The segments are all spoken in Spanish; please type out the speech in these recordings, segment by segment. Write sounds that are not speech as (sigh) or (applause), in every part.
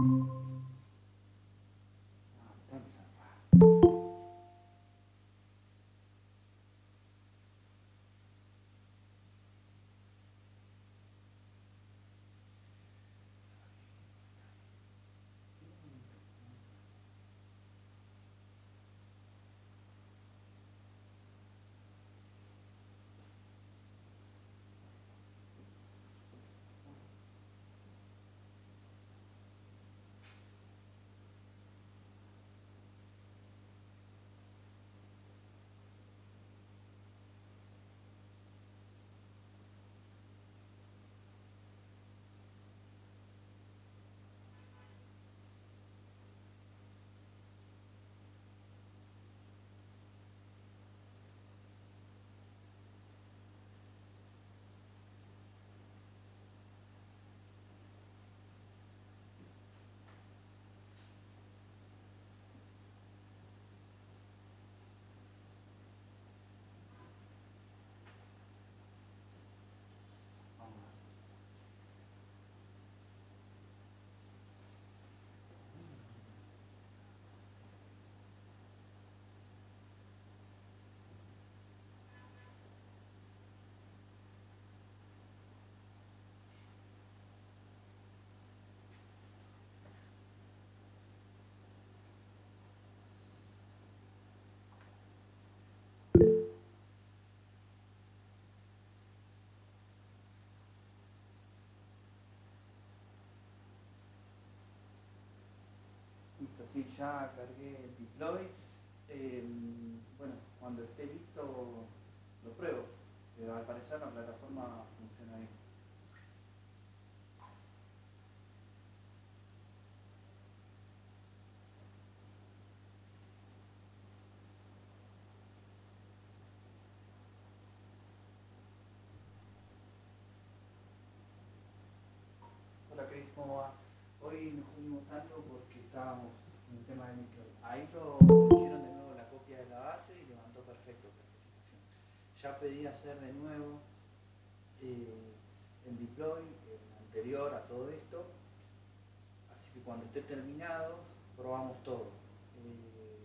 thank you listo, ya cargué el deploy. Eh, bueno, cuando esté listo lo pruebo, pero al parecer la plataforma funciona bien. Hola Cris, ¿cómo va? Hoy nos unimos tanto porque estábamos Ahí lo hicieron de nuevo la copia de la base y levantó perfecto. Ya pedí hacer de nuevo el eh, deploy anterior a todo esto. Así que cuando esté terminado, probamos todo. Eh,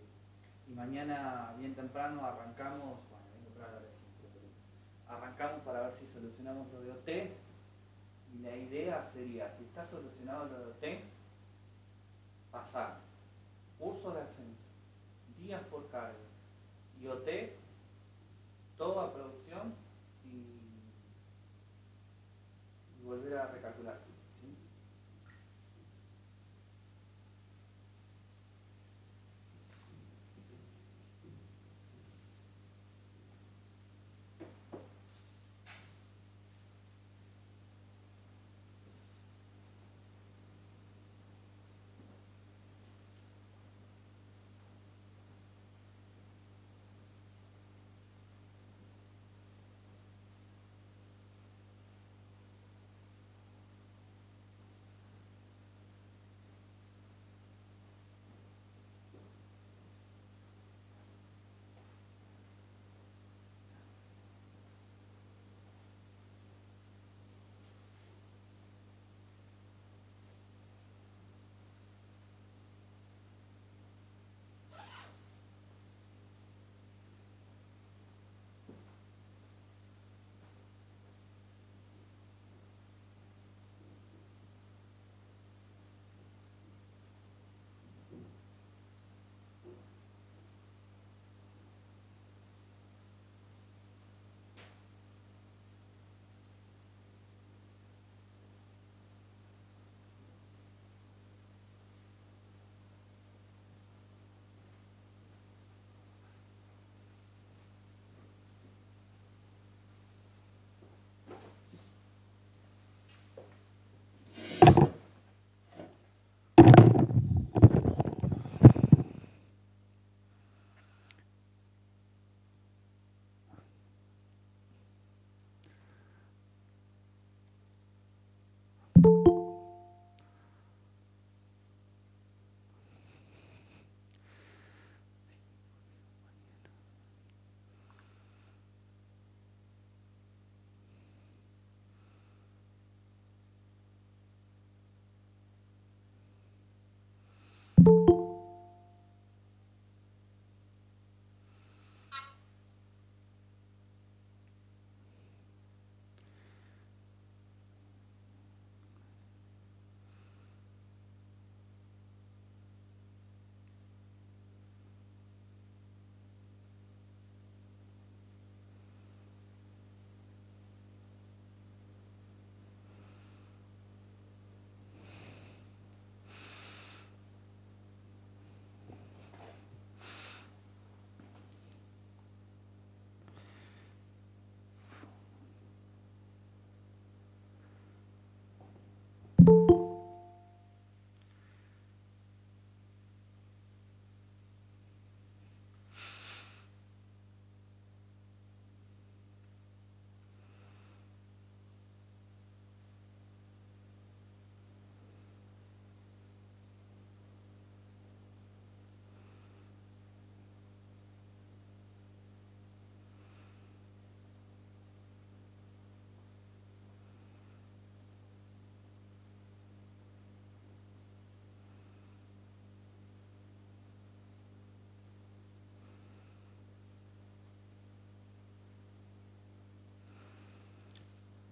y mañana, bien temprano, arrancamos, bueno, arrancamos para ver si solucionamos lo de OT. Y la idea sería, si está solucionado lo de OT, pasar curso de ascenso, días por carga, IoT, toda producción y volver a recalcular.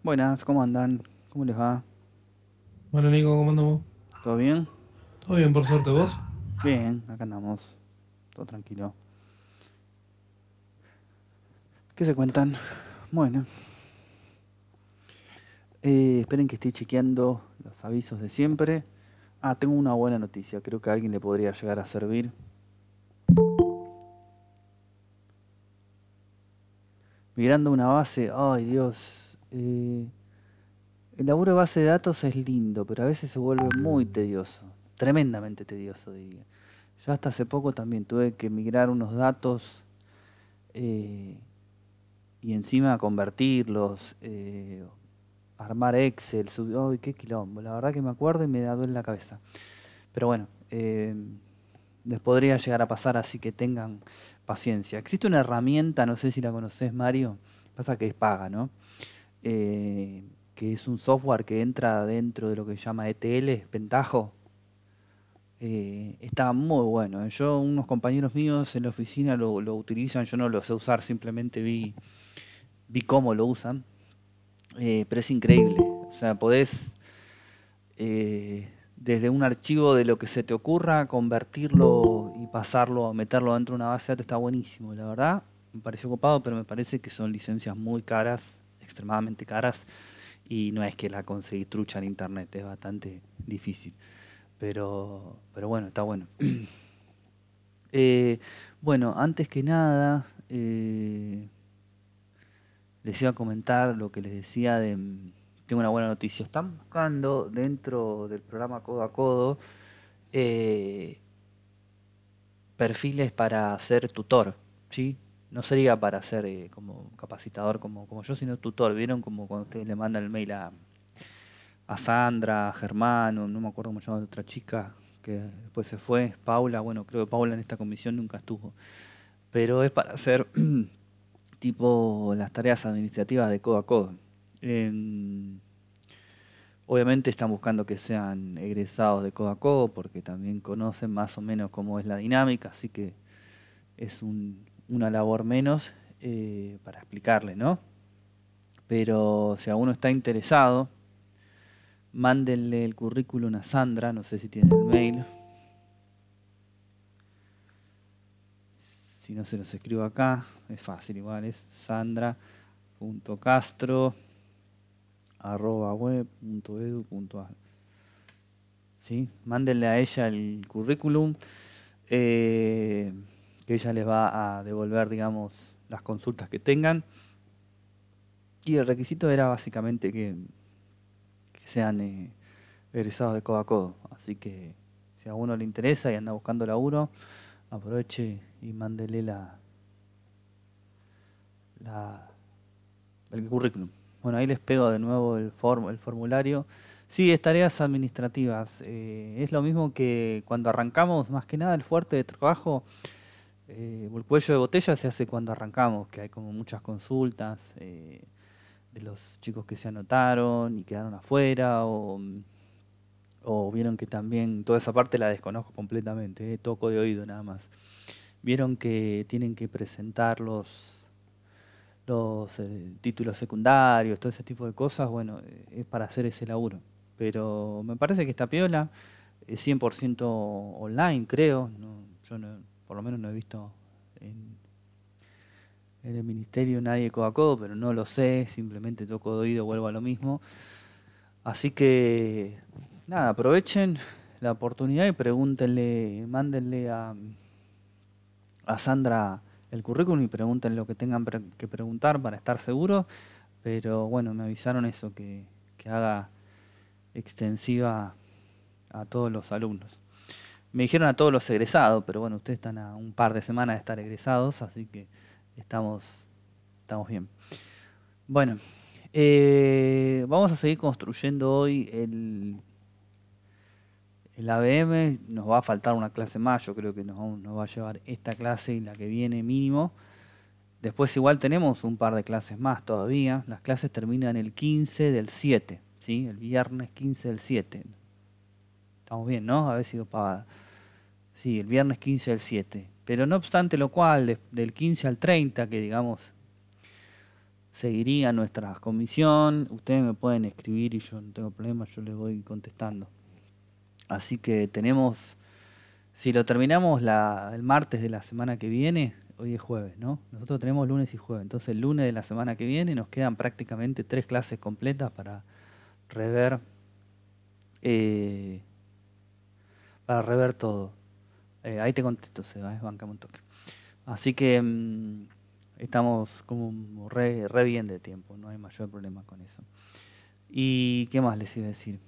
Buenas, ¿cómo andan? ¿Cómo les va? Bueno, Nico, ¿cómo andamos? ¿Todo bien? Todo bien, por suerte, ¿vos? Bien, acá andamos. Todo tranquilo. ¿Qué se cuentan? Bueno. Eh, esperen que estoy chequeando los avisos de siempre. Ah, tengo una buena noticia. Creo que a alguien le podría llegar a servir. Mirando una base. Ay, Dios. Eh, el laburo de base de datos es lindo, pero a veces se vuelve muy tedioso, tremendamente tedioso, diría. Yo hasta hace poco también tuve que migrar unos datos eh, y encima convertirlos, eh, armar Excel, subir, ¡Ay, qué quilombo! La verdad que me acuerdo y me da en la cabeza. Pero bueno, les podría llegar a pasar, así que tengan paciencia. Existe una herramienta, no sé si la conoces, Mario, pasa que es paga, ¿no? Eh, que es un software que entra dentro de lo que se llama ETL, ventajo, eh, está muy bueno. ¿eh? Yo, unos compañeros míos en la oficina lo, utilizan, yo no lo sé usar, simplemente vi, vi cómo lo usan. pero es increíble. O sea, podés desde un archivo de lo que se te ocurra convertirlo y pasarlo, meterlo dentro de una base de datos, está buenísimo. La verdad, me pareció ocupado, pero me parece que son licencias muy caras extremadamente caras y no es que la conseguí trucha en internet, es bastante difícil. Pero, pero bueno, está bueno. (clears throat) Eh, bueno, antes que nada, eh, les iba a comentar lo que les decía de... Tengo una buena noticia. Están buscando dentro del programa Codo a Codo eh, perfiles para ser tutor. ¿sí? no sería para ser eh, como capacitador como, como yo, sino tutor. ¿Vieron como cuando ustedes le mandan el mail a, Sandra, a Germán, no me acuerdo cómo se llamaba otra chica que después se fue, Paula? Bueno, creo que Paula en esta comisión nunca estuvo. Pero es para hacer (clears throat) tipo las tareas administrativas de codo a codo. Em, obviamente están buscando que sean egresados de codo a codo porque también conocen más o menos cómo es la dinámica, así que es un una labor menos eh, para explicarle, ¿no? Pero si alguno está interesado, mándenle el currículum a Sandra, no sé si tiene el mail. Si no se los escribo acá, es fácil igual, es sandra.castro ¿Sí? Mándenle a ella el currículum. Eh, que ella les va a devolver, digamos, las consultas que tengan. Y el requisito era básicamente que, sean eh, egresados de codo a codo. Así que si a uno le interesa y anda buscando laburo, aproveche y mándele la, el currículum. Bueno, ahí les pego de nuevo el, el formulario. Sí, es tareas administrativas. Eh, es lo mismo que cuando arrancamos, más que nada, el fuerte de trabajo eh, el cuello de botella se hace cuando arrancamos, que hay como muchas consultas eh, de los chicos que se anotaron y quedaron afuera o, vieron que también toda esa parte la desconozco completamente, eh, toco de oído nada más. Vieron que tienen que presentar los, títulos secundarios, todo ese tipo de cosas, bueno, es para hacer ese laburo. Pero me parece que esta piola es 100% online, creo, yo no por lo menos no he visto en, el ministerio nadie codo a codo, pero no lo sé, simplemente toco de oído, vuelvo a lo mismo. Así que, nada, aprovechen la oportunidad y pregúntenle, mándenle a, Sandra el currículum y pregunten lo que tengan que preguntar para estar seguros. Pero bueno, me avisaron eso, que haga extensiva a todos los alumnos. Me dijeron a todos los egresados, pero bueno, ustedes están a un par de semanas de estar egresados, así que estamos, estamos bien. Bueno, eh, vamos a seguir construyendo hoy el, el ABM. Nos va a faltar una clase más, yo creo que nos, va a llevar esta clase y la que viene mínimo. Después igual tenemos un par de clases más todavía. Las clases terminan el 15 del 7, ¿sí? El viernes 15 del 7. Estamos bien, ¿no? A ver si pavada. Sí, el viernes 15 al 7. Pero no obstante lo cual, del 15 al 30, que digamos seguiría nuestra comisión, ustedes me pueden escribir y yo no tengo problema, yo les voy contestando. Así que tenemos, si lo terminamos el martes de la semana que viene, hoy es jueves, ¿no? Nosotros tenemos lunes y jueves, entonces el lunes de la semana que viene nos quedan prácticamente tres clases completas para rever, eh, para rever todo. Eh, ahí te contesto, Seba, es banca un Así que mm, estamos como re, bien de tiempo, no hay mayor problema con eso. ¿Y qué más les iba a decir?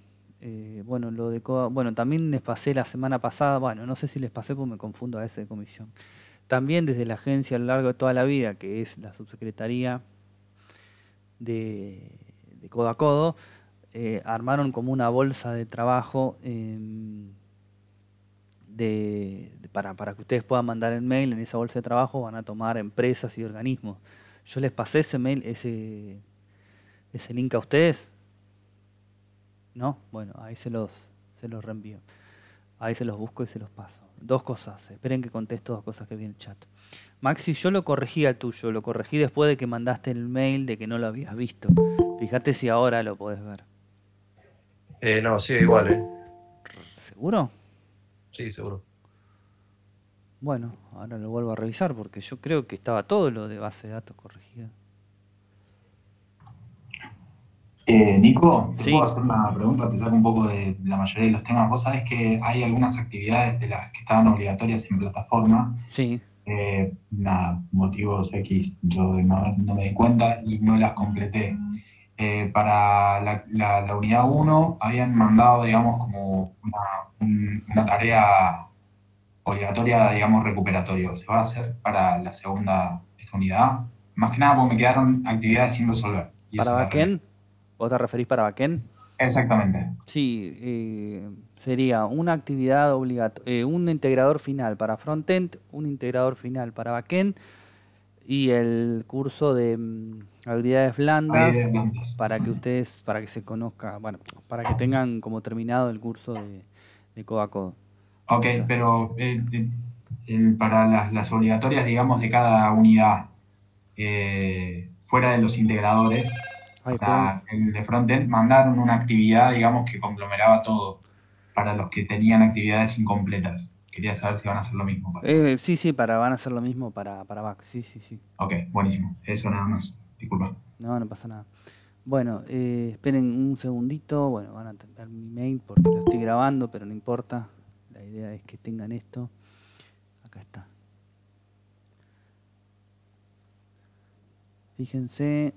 Eh, bueno, lo de bueno, también les pasé la semana pasada, bueno, no sé si les pasé porque me confundo a veces de comisión. También desde la agencia a lo largo de toda la vida, que es la subsecretaría de, de Codo a Codo, eh, armaron como una bolsa de trabajo em, de, para, para, que ustedes puedan mandar el mail en esa bolsa de trabajo, van a tomar empresas y organismos. Yo les pasé ese mail, ese, ese link a ustedes. ¿No? Bueno, ahí se los, se los reenvío. Ahí se los busco y se los paso. Dos cosas. Esperen que contesto dos cosas que vi en el chat. Maxi, yo lo corregí al tuyo. Lo corregí después de que mandaste el mail de que no lo habías visto. Fíjate si ahora lo podés ver. Eh, no, sigue igual, eh. ¿Seguro? Sí, seguro. Bueno, ahora lo vuelvo a revisar porque yo creo que estaba todo lo de base de datos corregida. Eh, Nico, te puedo hacer una pregunta, te saco un poco de la mayoría de los temas. Vos sabés que hay algunas actividades de las que estaban obligatorias en plataforma. Sí. Eh, nada, motivos X, yo no, no, me di cuenta y no las completé. Eh, para la, unidad 1 habían mandado, digamos, como una, tarea obligatoria, digamos, recuperatorio. Se va a hacer para la segunda, esta unidad. Más que nada porque me quedaron actividades sin resolver. ¿Para backend? ¿Vos te referís para backend? Exactamente. Sí, eh, sería una actividad obligatoria, eh, un integrador final para frontend, un integrador final para backend, y el curso de mm, habilidades blandas, para que ustedes, para que se conozca, bueno, para que tengan como terminado el curso de, de codo a codo. Ok, pero eh, eh, para las, las, obligatorias, digamos, de cada unidad, eh, fuera de los integradores, de frontend, mandaron una actividad, digamos, que conglomeraba todo para los que tenían actividades incompletas. Quería saber si van a hacer lo mismo. Eh, sí, sí, para, van a hacer lo mismo para, para back. Sí, sí, sí. Ok, buenísimo. Eso nada más. Disculpa. No, no pasa nada. Bueno, eh, esperen un segundito. Bueno, van a tener mi mail porque lo estoy grabando, pero no importa. La idea es que tengan esto. Acá está. Fíjense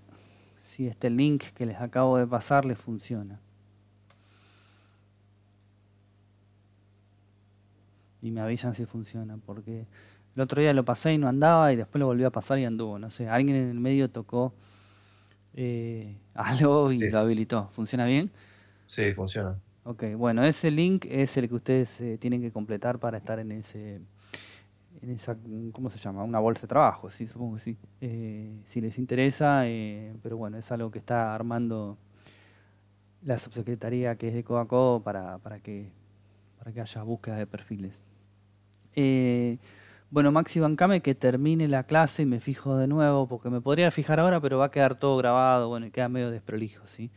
si este link que les acabo de pasar les funciona. y me avisan si funciona, porque el otro día lo pasé y no andaba y después lo volví a pasar y anduvo, no sé, alguien en el medio tocó eh, (laughs) algo y lo habilitó, ¿funciona bien? Sí, funciona. Ok, bueno, ese link es el que ustedes eh, tienen que completar para estar en ese, en esa, ¿cómo se llama? Una bolsa de trabajo, sí, supongo que sí. Eh, si les interesa, pero bueno, es algo que está armando la subsecretaría que es de Coaco para, para, que, para que haya búsqueda de perfiles. Eh, bueno, Maxi Bancame, que termine la clase y me fijo de nuevo, porque me podría fijar ahora, pero va a quedar todo grabado, bueno, y queda medio desprolijo, ¿sí?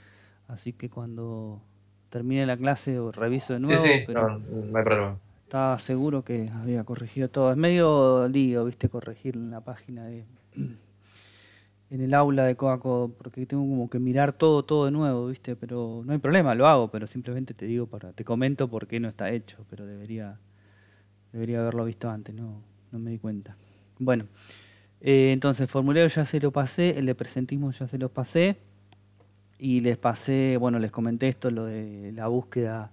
Así que cuando termine la clase o reviso de nuevo. pero no, hay Estaba seguro que había corregido todo. Es medio lío, viste, corregir en la página de. en el aula de Coaco, porque tengo como que mirar todo, todo de nuevo, viste, pero no hay problema, lo hago, pero simplemente te digo para. te comento por qué no está hecho, pero debería Debería haberlo visto antes, no, no me di cuenta. Bueno, eh, entonces, formulario ya se lo pasé, el de presentismo ya se lo pasé. Y les pasé, bueno, les comenté esto, lo de la búsqueda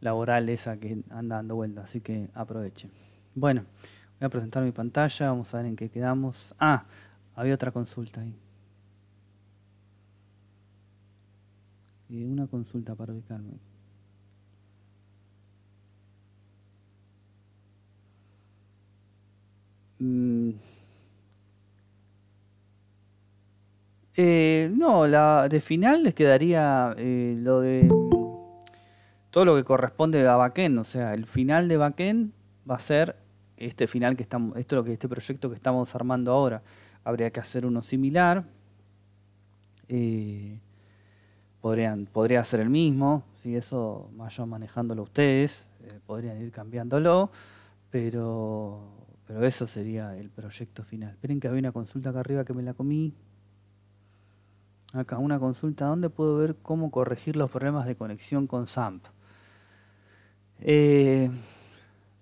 laboral esa que anda dando vuelta, así que aprovechen. Bueno, voy a presentar mi pantalla, vamos a ver en qué quedamos. Ah, había otra consulta ahí. Eh, una consulta para ubicarme. Mm. Eh, no, la de final les quedaría eh, lo de mm, todo lo que corresponde a backend, o sea, el final de backend va a ser este final que estamos, esto que este proyecto que estamos armando ahora. Habría que hacer uno similar. Eh, podrían, podría ser el mismo, si eso vayan manejándolo ustedes, podrían ir cambiándolo, pero pero eso sería el proyecto final. Esperen que había una consulta acá arriba que me la comí. Acá una consulta ¿Dónde puedo ver cómo corregir los problemas de conexión con SAMP. Eh,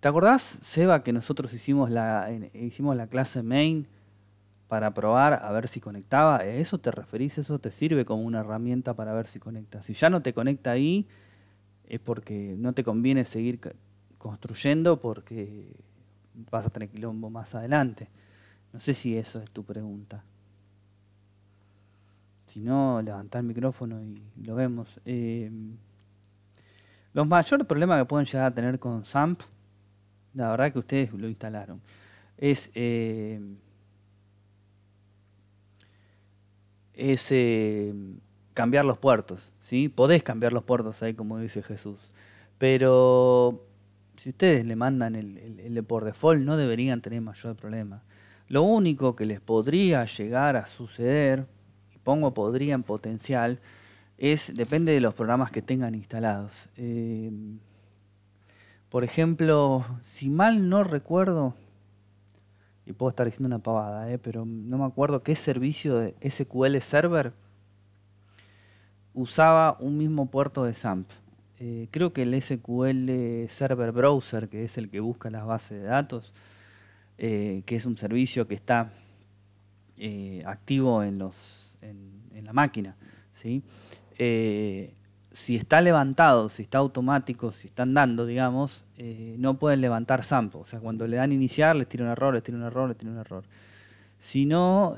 ¿Te acordás, Seba, que nosotros hicimos la, hicimos la clase main para probar a ver si conectaba? ¿Eso te referís? ¿Eso te sirve como una herramienta para ver si conecta? Si ya no te conecta ahí, es porque no te conviene seguir construyendo porque vas a tener quilombo más adelante. No sé si eso es tu pregunta. Si no, levantar el micrófono y lo vemos. Eh, los mayores problemas que pueden llegar a tener con SAMP, la verdad que ustedes lo instalaron, es, eh, eh, cambiar los puertos. ¿sí? Podés cambiar los puertos ahí, como dice Jesús. Pero si ustedes le mandan el, por default, no deberían tener mayor problema. Lo único que les podría llegar a suceder, y pongo podría en potencial, es depende de los programas que tengan instalados. Eh, por ejemplo, si mal no recuerdo, y puedo estar diciendo una pavada, eh, pero no me acuerdo qué servicio de SQL Server usaba un mismo puerto de SAMP. Eh, creo que el SQL Server Browser, que es el que busca las bases de datos, eh, que es un servicio que está eh, activo en, los, en, la máquina. ¿sí? si está levantado, si está automático, si están dando, digamos, no pueden levantar sample. O sea, cuando le dan iniciar, les tira un error, les tira un error, les tira un error. Si no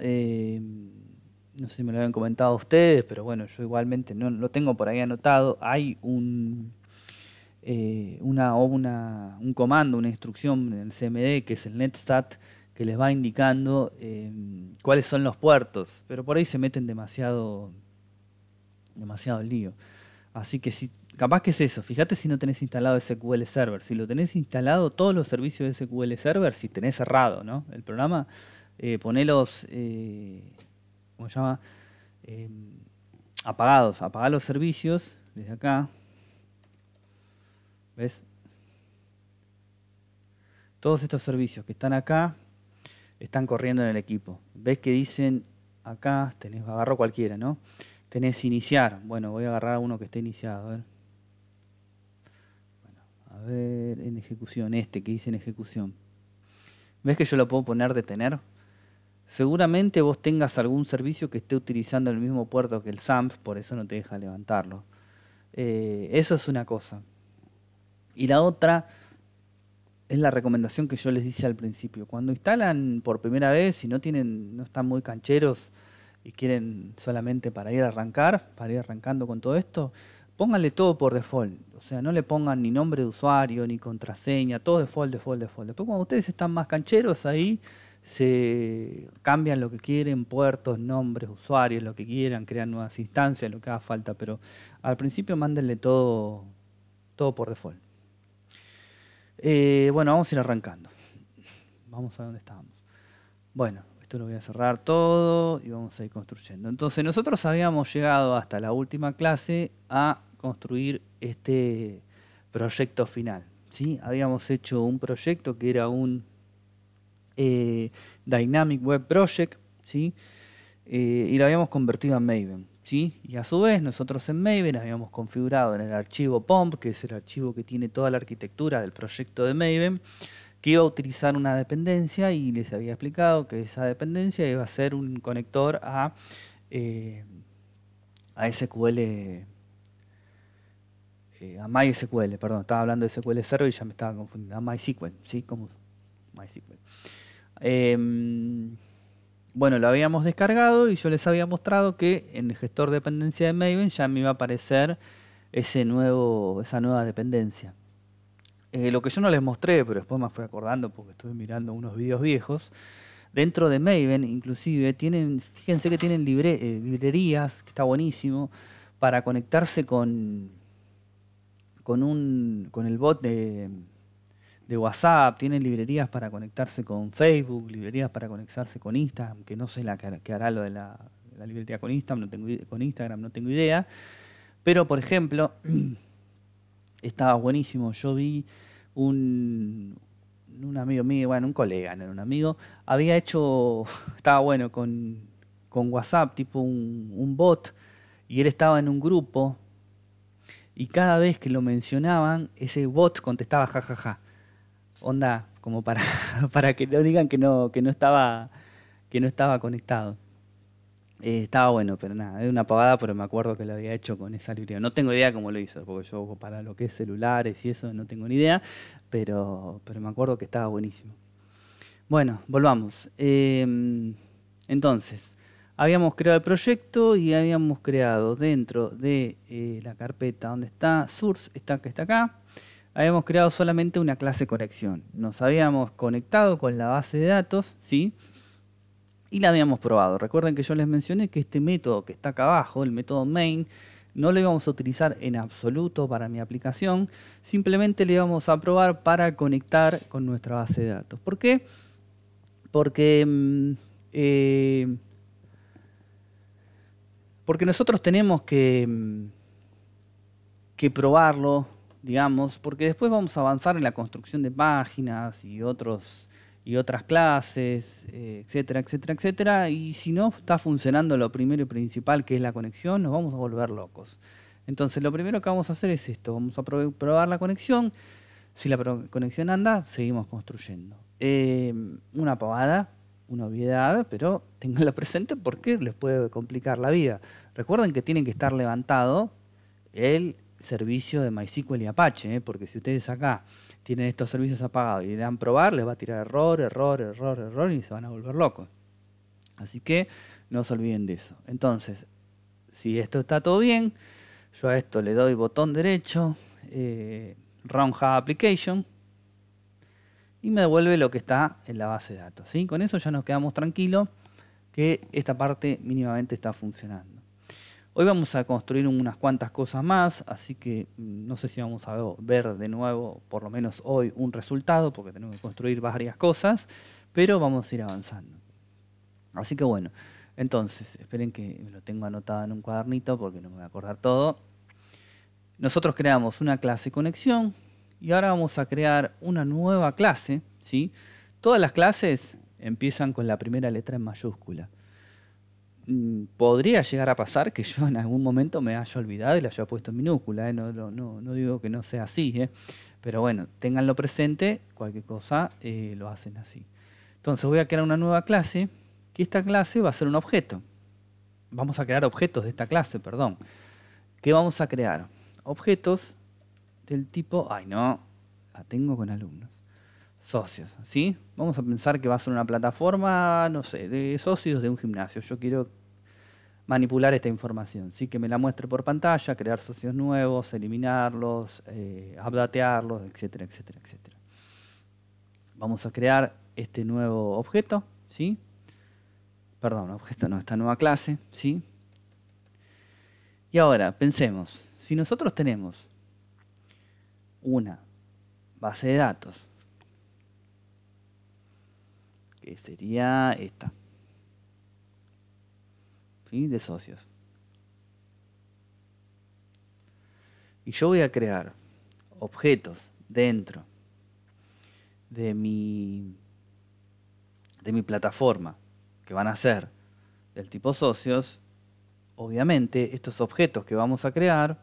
no sé si me lo habían comentado ustedes, pero bueno, yo igualmente no lo tengo por ahí anotado, hay un, eh, una, un comando, una instrucción en el CMD, que es el NetStat, que les va indicando em, cuáles son los puertos, pero por ahí se meten demasiado, demasiado lío. Así que si, capaz que es eso, fíjate si no tenés instalado SQL Server, si lo tenés instalado todos los servicios de SQL Server, si tenés cerrado ¿no? el programa, eh, ponelos eh, ¿cómo se llama? Em, apagados, apagar los servicios desde acá. ¿Ves? Todos estos servicios que están acá están corriendo en el equipo. ¿Ves que dicen acá? Tenés, agarro cualquiera, ¿no? Tenés iniciar. Bueno, voy a agarrar uno que esté iniciado. A ver. a ver, en ejecución, este que dice en ejecución. ¿Ves que yo lo puedo poner detener? Seguramente vos tengas algún servicio que esté utilizando el mismo puerto que el SAMP, por eso no te deja levantarlo. Eh, eso es una cosa. Y la otra es la recomendación que yo les hice al principio. Cuando instalan por primera vez, y no tienen, no están muy cancheros y quieren solamente para ir a arrancar, para ir arrancando con todo esto, pónganle todo por default. O sea, no le pongan ni nombre de usuario, ni contraseña, todo default, default, default. Después cuando ustedes están más cancheros ahí, se cambian lo que quieren, puertos, nombres, usuarios, lo que quieran, crean nuevas instancias, lo que haga falta, pero al principio mándenle todo, todo por default. Eh, bueno, vamos a ir arrancando. Vamos a ver dónde estábamos. Bueno, esto lo voy a cerrar todo y vamos a ir construyendo. Entonces nosotros habíamos llegado hasta la última clase a construir este proyecto final. ¿sí? Habíamos hecho un proyecto que era un eh, Dynamic Web Project, ¿sí? Eh, y lo habíamos convertido a Maven. ¿sí? Y a su vez, nosotros en Maven habíamos configurado en el archivo POMP, que es el archivo que tiene toda la arquitectura del proyecto de Maven, que iba a utilizar una dependencia y les había explicado que esa dependencia iba a ser un conector a, eh, a SQL, a MySQL, perdón, estaba hablando de SQL Server y ya me estaba confundiendo, a MySQL, ¿sí? Como MySQL. Em, bueno, lo habíamos descargado y yo les había mostrado que en el gestor de dependencia de Maven ya me iba a aparecer ese nuevo, esa nueva dependencia. Eh, lo que yo no les mostré, pero después me fui acordando porque estuve mirando unos vídeos viejos, dentro de Maven inclusive tienen, fíjense que tienen eh, librerías, que está buenísimo, para conectarse con, con, un, con el bot de, de WhatsApp, tienen librerías para conectarse con Facebook, librerías para conectarse con Instagram, que no sé la que hará lo de la, librería con Instagram, no tengo, con Instagram, no tengo idea. Pero, por ejemplo, (clears throat) estaba buenísimo. Yo vi un, un amigo mío, bueno, un colega, no un amigo, había hecho, (laughs) estaba bueno, con, WhatsApp, tipo un, bot, y él estaba en un grupo, y cada vez que lo mencionaban, ese bot contestaba jajaja onda como para, (laughs) para que te digan que no, que no estaba, que no estaba conectado. Eh, estaba bueno, pero nada, es una pavada, pero me acuerdo que lo había hecho con esa librería. No tengo idea cómo lo hizo, porque yo para lo que es celulares y eso no tengo ni idea, pero, pero me acuerdo que estaba buenísimo. Bueno, volvamos. Em, entonces, habíamos creado el proyecto y habíamos creado dentro de eh, la carpeta donde está source, está que está acá, habíamos creado solamente una clase conexión. Nos habíamos conectado con la base de datos, ¿sí? Y la habíamos probado. Recuerden que yo les mencioné que este método que está acá abajo, el método main, no lo íbamos a utilizar en absoluto para mi aplicación, simplemente le íbamos a probar para conectar con nuestra base de datos. ¿Por qué? Porque, mm, eh, porque nosotros tenemos que mm, probarlo digamos, porque después vamos a avanzar en la construcción de páginas y otros y otras clases, eh, etcétera, etcétera, etcétera. Y si no está funcionando lo primero y principal, que es la conexión, nos vamos a volver locos. Entonces, lo primero que vamos a hacer es esto: vamos a probar la conexión. Si la conexión anda, seguimos construyendo. Eh, una pavada, una obviedad, pero (laughs) tenganlo presente porque les puede complicar la vida. Recuerden que tienen que estar levantado el servicio de MySQL y Apache, ¿eh? porque si ustedes acá tienen estos servicios apagados y le dan probar, les va a tirar error, error, error, error y se van a volver locos. Así que no se olviden de eso. Entonces, si esto está todo bien, yo a esto le doy botón derecho, eh, Application, y me devuelve lo que está en la base de datos. ¿sí? Con eso ya nos quedamos tranquilos que esta parte mínimamente está funcionando. Hoy vamos a construir unas cuantas cosas más, así que mm, no sé si vamos a ver de nuevo, por lo menos hoy, un resultado, porque tenemos que construir varias cosas, pero vamos a ir avanzando. Así que bueno, entonces, esperen que lo tengo anotado en un cuadernito porque no me voy a acordar todo. Nosotros creamos una clase conexión y ahora vamos a crear una nueva clase, ¿sí? Todas las clases empiezan con la primera letra en mayúscula. Mm, podría llegar a pasar que yo en algún momento me haya olvidado y la haya puesto en minúscula, ¿eh? no, digo que no sea así, ¿eh? pero bueno, tenganlo presente, cualquier cosa eh, lo hacen así. Entonces voy a crear una nueva clase, que esta clase va a ser un objeto. Vamos a crear objetos de esta clase, perdón. ¿Qué vamos a crear? Objetos del tipo, ay no, la tengo con alumnos socios, ¿sí? Vamos a pensar que va a ser una plataforma, no sé, de socios de un gimnasio. Yo quiero manipular esta información. ¿sí? Que me la muestre por pantalla, crear socios nuevos, eliminarlos, eh, updatearlos, etcétera, etcétera, etcétera. Vamos a crear este nuevo objeto, ¿sí? Perdón, objeto no, esta nueva clase, ¿sí? Y ahora, pensemos, si nosotros tenemos una base de datos, que sería esta, de socios. Y yo voy a crear objetos dentro de mi, de mi plataforma, que van a ser del tipo socios, obviamente estos objetos que vamos a crear,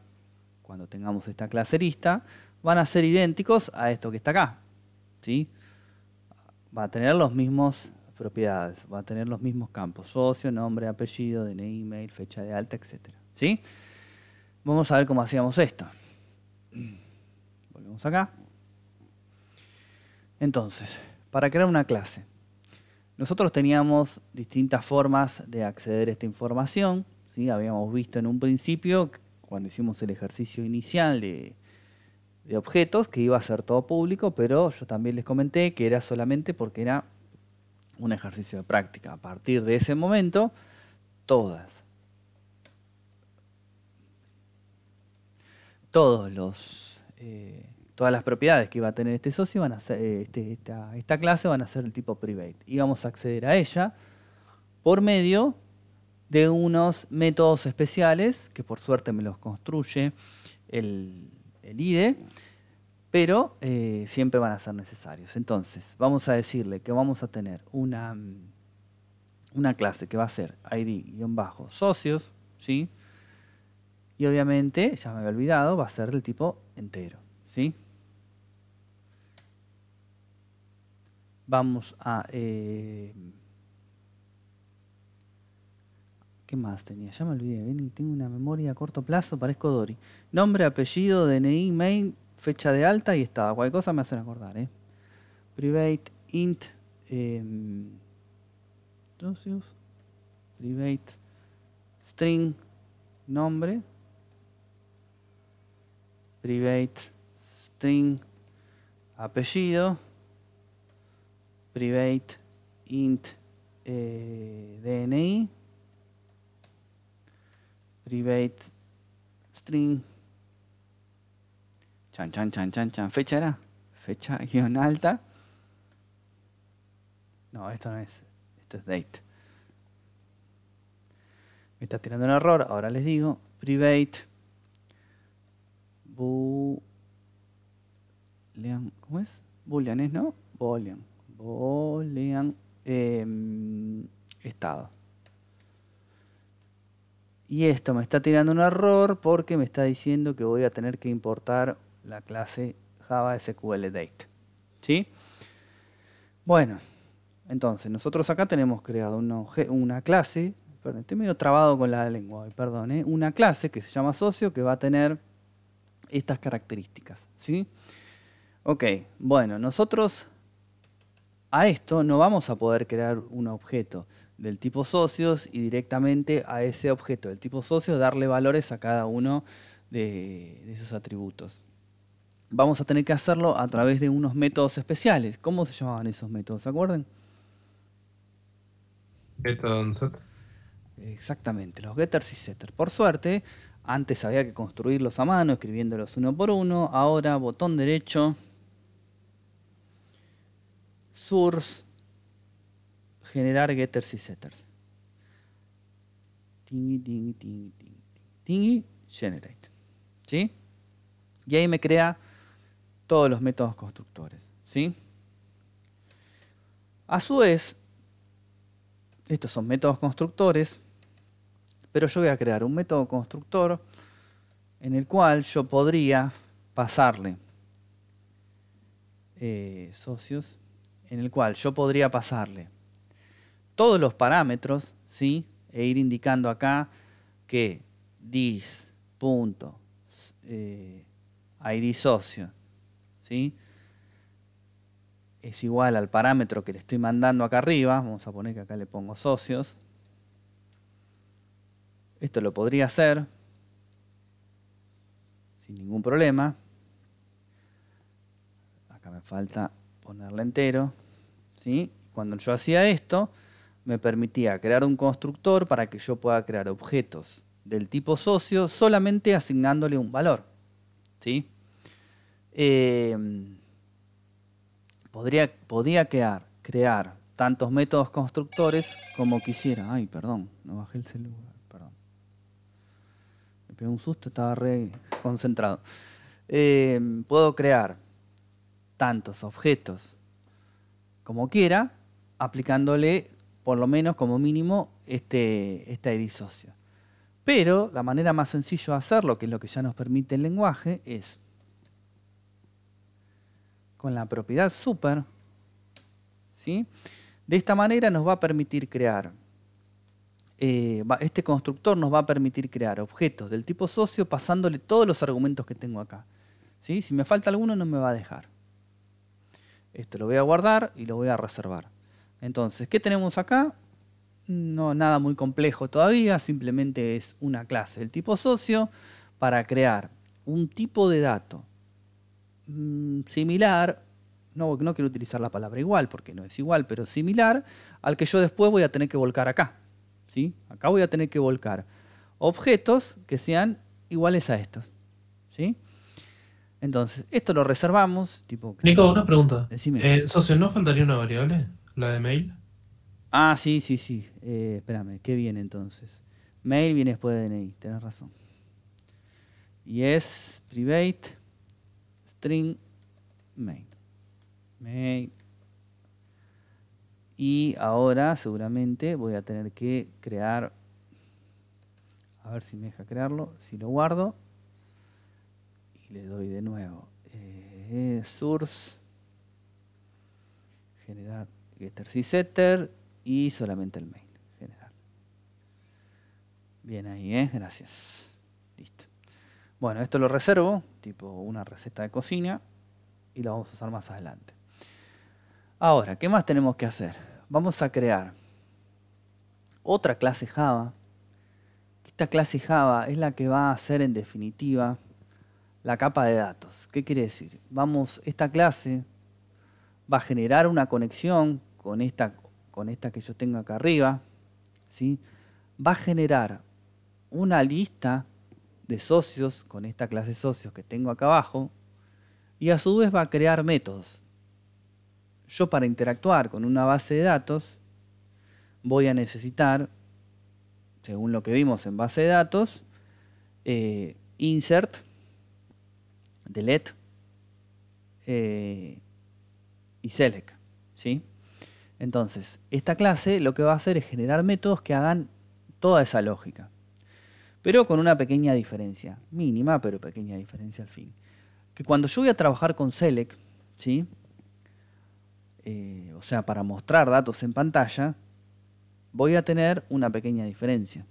cuando tengamos esta clase lista, van a ser idénticos a esto que está acá. ¿sí? Va a tener los mismos propiedades. Va a tener los mismos campos, socio, nombre, apellido, DNI, email, fecha de alta, etc. ¿Sí? Vamos a ver cómo hacíamos esto. (clears throat) Volvemos acá. Entonces, para crear una clase, nosotros teníamos distintas formas de acceder a esta información. ¿sí? Habíamos visto en un principio, cuando hicimos el ejercicio inicial de, de objetos, que iba a ser todo público, pero yo también les comenté que era solamente porque era un ejercicio de práctica. A partir de ese momento, todas, todos los, eh, todas las propiedades que va a tener este socio, van a ser, eh, este, esta, clase van a ser del tipo private. Y vamos a acceder a ella por medio de unos métodos especiales, que por suerte me los construye el, el IDE, pero eh, siempre van a ser necesarios. Entonces, vamos a decirle que vamos a tener una, mm, una clase que va a ser ID-socios, ¿sí? Y obviamente, ya me había olvidado, va a ser del tipo entero, ¿sí? Vamos a... Eh, ¿Qué más tenía? Ya me olvidé. Tengo una memoria a corto plazo, parezco Dori. Nombre, apellido, DNI, mail, fecha de alta y estado. Cualquier cosa me hacen acordar. ¿eh? Private int. Eh, private string nombre. Private string apellido. Private int eh, DNI. Private string Chan, chan, chan, chan, chan. ¿Fecha era? Fecha guión alta. No, esto no es. Esto es date. Me está tirando un error. Ahora les digo. Private. Boolean. ¿Cómo es? Boolean es, ¿no? Boolean. Boolean. Em, estado. Y esto me está tirando un error porque me está diciendo que voy a tener que importar la clase Java SQL Date. ¿Sí? Bueno, entonces nosotros acá tenemos creado una, una clase, perdón, estoy medio trabado con la lengua, perdón, ¿eh? una clase que se llama socio que va a tener estas características. ¿Sí? Ok, bueno, nosotros a esto no vamos a poder crear un objeto del tipo socios y directamente a ese objeto del tipo socios darle valores a cada uno de, esos atributos vamos a tener que hacerlo a través de unos métodos especiales. ¿Cómo se llamaban esos métodos? ¿Se acuerdan? Exactamente, los getters y setters. Por suerte, antes había que construirlos a mano, escribiéndolos uno por uno. Ahora, botón derecho, source, generar getters y setters. Tingy, tingy, tingy, tingy, generate. ¿Sí? Y ahí me crea todos los métodos constructores. ¿sí? A su vez, estos son métodos constructores, pero yo voy a crear un método constructor en el cual yo podría pasarle eh, socios, en el cual yo podría pasarle todos los parámetros, ¿sí? e ir indicando acá que dis.id eh, socio es igual al parámetro que le estoy mandando acá arriba, vamos a poner que acá le pongo socios, esto lo podría hacer sin ningún problema, acá me falta ponerle entero, cuando yo hacía esto me permitía crear un constructor para que yo pueda crear objetos del tipo socio solamente asignándole un valor. ¿Sí? Em, podría, podía crear, crear tantos métodos constructores como quisiera. Ay, perdón, no bajé el celular, perdón. Me pegó un susto, estaba re concentrado. Em, puedo crear tantos objetos como quiera, aplicándole por lo menos como mínimo este, esta edisocia. Pero la manera más sencilla de hacerlo, que es lo que ya nos permite el lenguaje, es con la propiedad super, ¿sí? de esta manera nos va a permitir crear, eh, este constructor nos va a permitir crear objetos del tipo socio pasándole todos los argumentos que tengo acá. Si me falta alguno no me va a dejar. Esto lo voy a guardar y lo voy a reservar. Entonces, ¿qué tenemos acá? No, nada muy complejo todavía, simplemente es una clase del tipo socio para crear un tipo de dato Mm, similar, no, no quiero utilizar la palabra igual porque no es igual, pero similar al que yo después voy a tener que volcar acá. ¿sí? Acá voy a tener que volcar objetos que sean iguales a estos. ¿sí? Entonces, esto lo reservamos. Tipo, Nico, una pregunta. Eh, socio, ¿no faltaría una variable? ¿La de mail? Ah, sí, sí, sí. Eh, espérame, ¿qué viene entonces? Mail viene después de DNI, tenés razón. Y es private string main. main. Y ahora seguramente voy a tener que crear, a ver si me deja crearlo, si lo guardo y le doy de nuevo. Eh, source, generar getter y setter y solamente el main, generar Bien ahí, ¿eh? gracias. Bueno, esto lo reservo, tipo una receta de cocina, y la vamos a usar más adelante. Ahora, ¿qué más tenemos que hacer? Vamos a crear otra clase Java. Esta clase Java es la que va a hacer en definitiva la capa de datos. ¿Qué quiere decir? Vamos, esta clase va a generar una conexión con esta, con esta que yo tengo acá arriba. ¿sí? Va a generar una lista de socios con esta clase de socios que tengo acá abajo y a su vez va a crear métodos. Yo para interactuar con una base de datos voy a necesitar, según lo que vimos en base de datos, eh, insert, delete eh, y select. ¿sí? Entonces, esta clase lo que va a hacer es generar métodos que hagan toda esa lógica pero con una pequeña diferencia, mínima, pero pequeña diferencia al fin. Que cuando yo voy a trabajar con Select, ¿sí? Eh, o sea, para mostrar datos en pantalla, voy a tener una pequeña diferencia.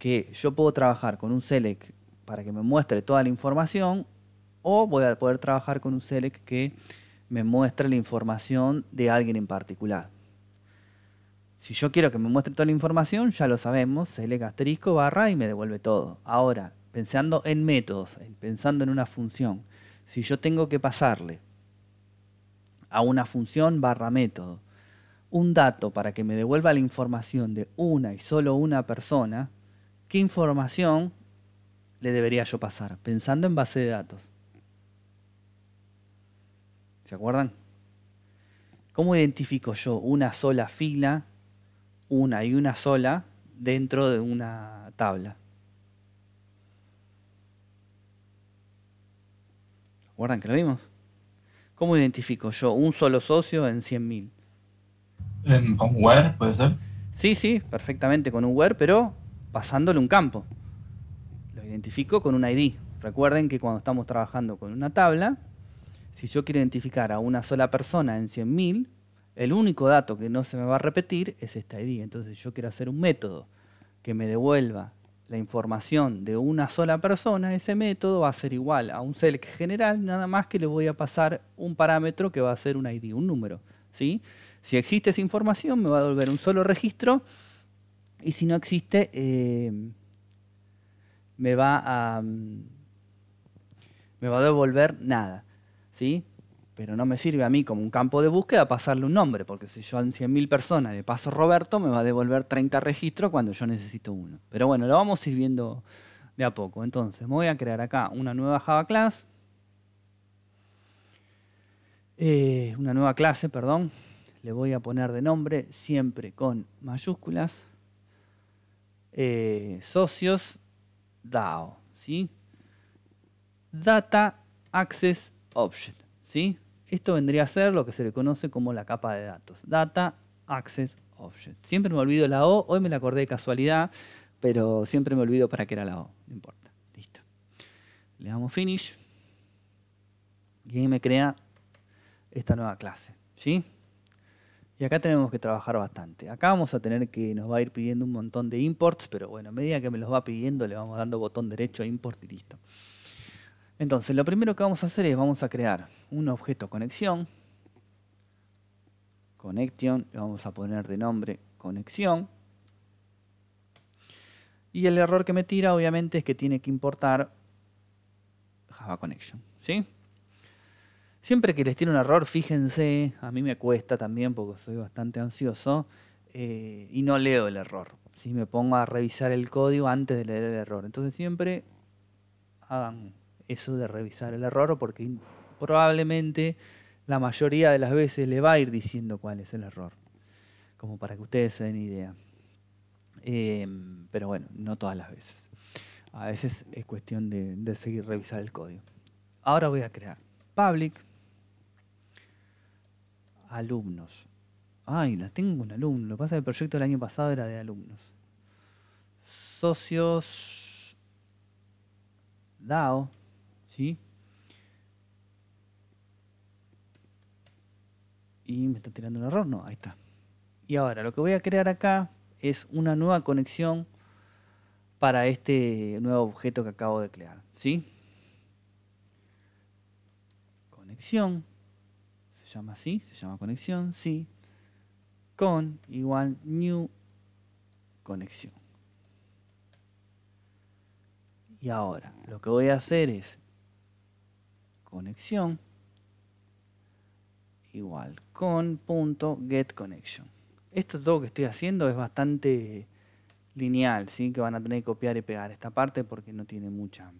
Que yo puedo trabajar con un Select para que me muestre toda la información o voy a poder trabajar con un Select que me muestre la información de alguien en particular. Si yo quiero que me muestre toda la información, ya lo sabemos, se le asterisco, barra y me devuelve todo. Ahora, pensando en métodos, pensando en una función, si yo tengo que pasarle a una función barra método un dato para que me devuelva la información de una y solo una persona, ¿qué información le debería yo pasar? Pensando en base de datos. ¿Se acuerdan? ¿Cómo identifico yo una sola fila una y una sola dentro de una tabla. ¿Recuerdan que lo vimos? ¿Cómo identifico yo un solo socio en 100.000? ¿Con where puede ser? Sí, sí, perfectamente con un where, pero pasándole un campo. Lo identifico con un ID. Recuerden que cuando estamos trabajando con una tabla, si yo quiero identificar a una sola persona en 100.000, el único dato que no se me va a repetir es esta ID. Entonces yo quiero hacer un método que me devuelva la información de una sola persona, ese método va a ser igual a un select general, nada más que le voy a pasar un parámetro que va a ser un ID, un número. ¿sí? Si existe esa información, me va a devolver un solo registro, y si no existe, eh, me, va a, mm, me va a devolver nada. ¿sí? pero no me sirve a mí como un campo de búsqueda pasarle un nombre, porque si yo en 100.000 personas de paso Roberto, me va a devolver 30 registros cuando yo necesito uno. Pero bueno, lo vamos a ir viendo de a poco. Entonces, me voy a crear acá una nueva Java class. Eh, una nueva clase, perdón. Le voy a poner de nombre, siempre con mayúsculas. Eh, socios DAO. ¿sí? Data Access Object. Esto vendría a ser lo que se le conoce como la capa de datos, Data Access Object. Siempre me olvido la O, hoy me la acordé de casualidad, pero siempre me olvido para qué era la O, no importa. Listo. Le damos Finish y ahí me crea esta nueva clase, ¿sí? Y acá tenemos que trabajar bastante. Acá vamos a tener que, nos va a ir pidiendo un montón de imports, pero bueno, a medida que me los va pidiendo le vamos dando botón derecho a import y listo. Entonces, lo primero que vamos a hacer es, vamos a crear un objeto conexión, connection, le vamos a poner de nombre conexión, y el error que me tira, obviamente, es que tiene que importar Java Connection, ¿sí? Siempre que les tiene un error, fíjense, a mí me cuesta también porque soy bastante ansioso eh, y no leo el error. Si me pongo a revisar el código antes de leer el error. Entonces siempre hagan eso de revisar el error, porque probablemente la mayoría de las veces le va a ir diciendo cuál es el error, como para que ustedes se den idea. Eh, pero bueno, no todas las veces. A veces es cuestión de, seguir revisando el código. Ahora voy a crear public alumnos. Ay, la tengo un alumno. Lo que pasa es que el proyecto del año pasado era de alumnos. Socios DAO. ¿sí? Y me está tirando un error, no, ahí está. Y ahora lo que voy a crear acá es una nueva conexión para este nuevo objeto que acabo de crear, ¿sí? Conexión, se llama así, se llama conexión, sí, con igual new conexión. Y ahora, lo que voy a hacer es conexión igual con punto get connection. Esto todo que estoy haciendo es bastante lineal, ¿sí? que van a tener que copiar y pegar esta parte porque no tiene mucha,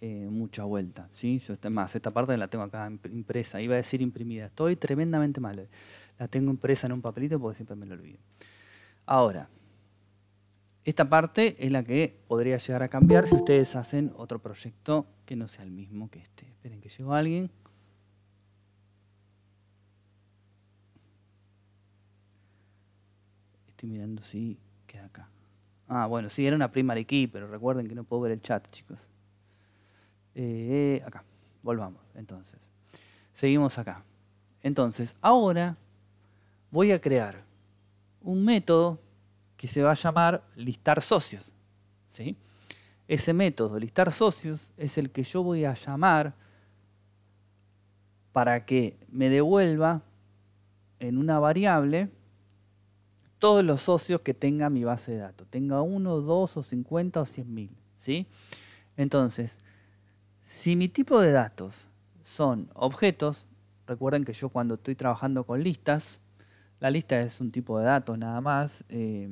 eh, mucha vuelta. ¿sí? Yo, más, esta parte la tengo acá impresa, iba a decir imprimida, estoy tremendamente mal. La tengo impresa en un papelito porque siempre me lo olvido. Ahora, esta parte es la que podría llegar a cambiar si ustedes hacen otro proyecto que no sea el mismo que este. Esperen que llegó alguien. Estoy mirando si queda acá. Ah, bueno, sí, era una prima de aquí, pero recuerden que no puedo ver el chat, chicos. Eh, acá, volvamos, entonces. Seguimos acá. Entonces, ahora voy a crear un método que se va a llamar listar socios. ¿sí? Ese método, listar socios, es el que yo voy a llamar para que me devuelva en una variable todos los socios que tenga mi base de datos, tenga uno, dos o 50 o cien mil. ¿sí? Entonces, si mi tipo de datos son objetos, recuerden que yo cuando estoy trabajando con listas, la lista es un tipo de datos nada más. Eh,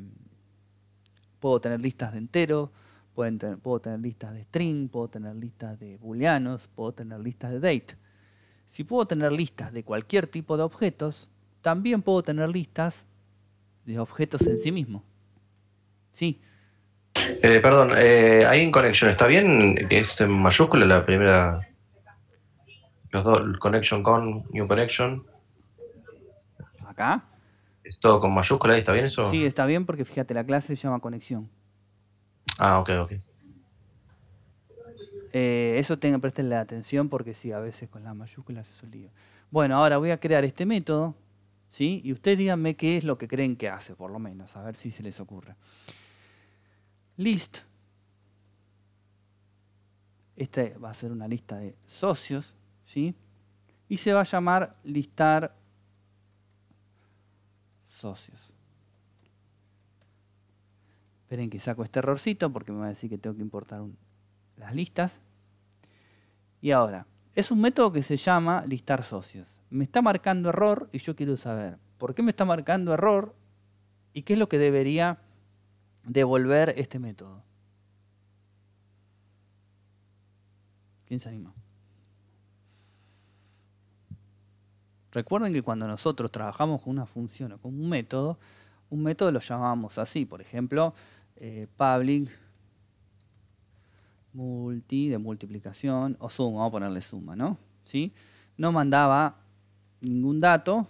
puedo tener listas de entero, puedo tener listas de string, puedo tener listas de booleanos, puedo tener listas de date. Si puedo tener listas de cualquier tipo de objetos, también puedo tener listas de objetos en sí mismo. Sí. Eh, perdón, eh, ¿hay ahí en connection, ¿está bien? ¿Es en mayúscula la primera? Los dos, connection con, new connection. ¿Acá? ¿Es todo con mayúscula ahí? ¿Está bien eso? Sí, está bien porque fíjate, la clase se llama conexión. Ah, ok, ok. Eh, eso tengan, presten atención porque sí, a veces con las mayúsculas se un Bueno, ahora voy a crear este método, ¿sí? Y ustedes díganme qué es lo que creen que hace, por lo menos, a ver si se les ocurre. List. Esta va a ser una lista de socios, ¿sí? Y se va a llamar listar socios. Esperen que saco este errorcito porque me va a decir que tengo que importar las listas. Y ahora, es un método que se llama listar socios. Me está marcando error y yo quiero saber por qué me está marcando error y qué es lo que debería devolver este método. ¿Quién se anima? Recuerden que cuando nosotros trabajamos con una función o con un método, un método lo llamamos así, por ejemplo, eh, public multi de multiplicación o suma, vamos a ponerle suma, ¿no? No mandaba ningún dato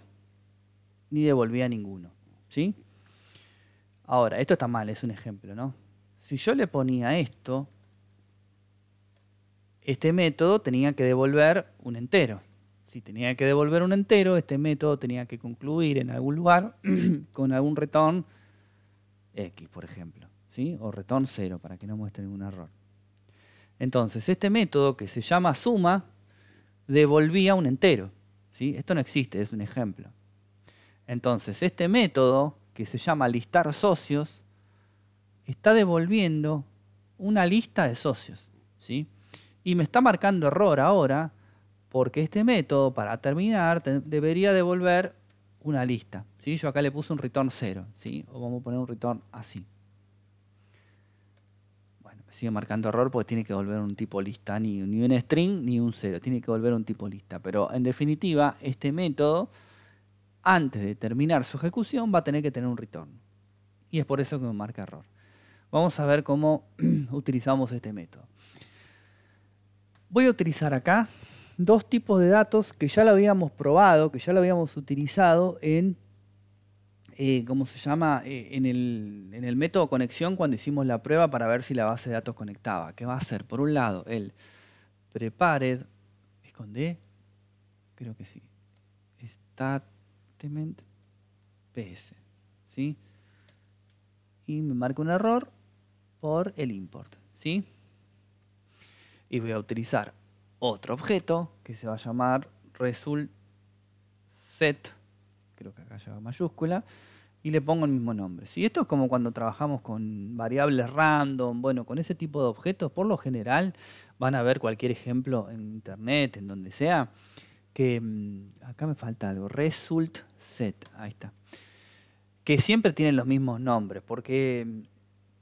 ni devolvía ninguno, ¿sí? Ahora, esto está mal, es un ejemplo, ¿no? Si yo le ponía esto, este método tenía que devolver un entero si tenía que devolver un entero, este método tenía que concluir en algún lugar (clears throat) con algún retón X, por ejemplo, ¿sí? o retón 0 para que no muestre ningún error. Entonces, este método que se llama suma devolvía un entero. ¿sí? Esto no existe, es un ejemplo. Entonces, este método que se llama listar socios está devolviendo una lista de socios. ¿sí? Y me está marcando error ahora porque este método, para terminar, debería devolver una lista. ¿sí? Yo acá le puse un return 0, ¿sí? o vamos a poner un return así. Bueno, me sigue marcando error porque tiene que volver un tipo lista, ni, ni un string ni un 0, tiene que volver un tipo lista. Pero en definitiva, este método, antes de terminar su ejecución, va a tener que tener un return. Y es por eso que me marca error. Vamos a ver cómo (clears throat) utilizamos este método. Voy a utilizar acá dos tipos de datos que ya lo habíamos probado, que ya lo habíamos utilizado en, eh, se llama? Eh, en, el, en, el, método conexión cuando hicimos la prueba para ver si la base de datos conectaba. ¿Qué va a hacer? Por un lado, el prepared, esconde, creo que sí, statement ps, ¿sí? Y me marca un error por el import, ¿sí? Y voy a utilizar otro objeto que se va a llamar result set, creo que acá lleva mayúscula, y le pongo el mismo nombre. Si Esto es como cuando trabajamos con variables random, bueno, con ese tipo de objetos, por lo general van a ver cualquier ejemplo en internet, en donde sea, que mm, acá me falta algo, result set, ahí está, que siempre tienen los mismos nombres, porque mm,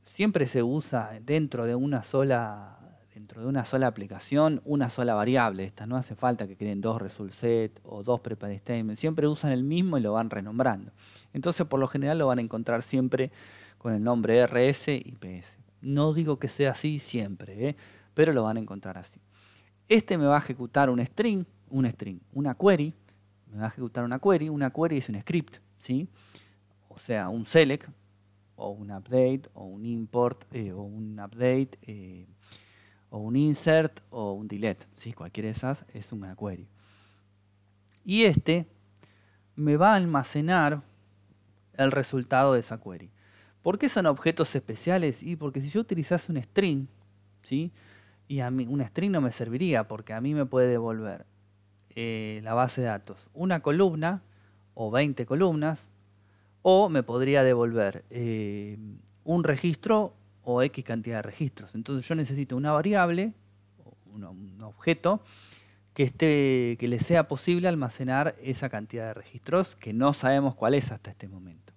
siempre se usa dentro de una sola dentro de una sola aplicación una sola variable. esta no hace falta que creen dos result set o dos prepare statement. Siempre usan el mismo y lo van renombrando. Entonces, por lo general, lo van a encontrar siempre con el nombre RS y PS. No digo que sea así siempre, ¿eh? pero lo van a encontrar así. Este me va a ejecutar un string, un string, una query. Me va a ejecutar una query. Una query es un script, ¿sí? O sea, un select o un update o un import eh, o un update. Eh, o un insert o un delete. ¿sí? Cualquiera de esas es una query. Y este me va a almacenar el resultado de esa query. ¿Por qué son objetos especiales? Y porque si yo utilizase un string, ¿sí? y a mí un string no me serviría porque a mí me puede devolver eh, la base de datos una columna o 20 columnas, o me podría devolver eh, un registro o X cantidad de registros. Entonces yo necesito una variable, un, objeto, que, esté, que le sea posible almacenar esa cantidad de registros que no sabemos cuál es hasta este momento.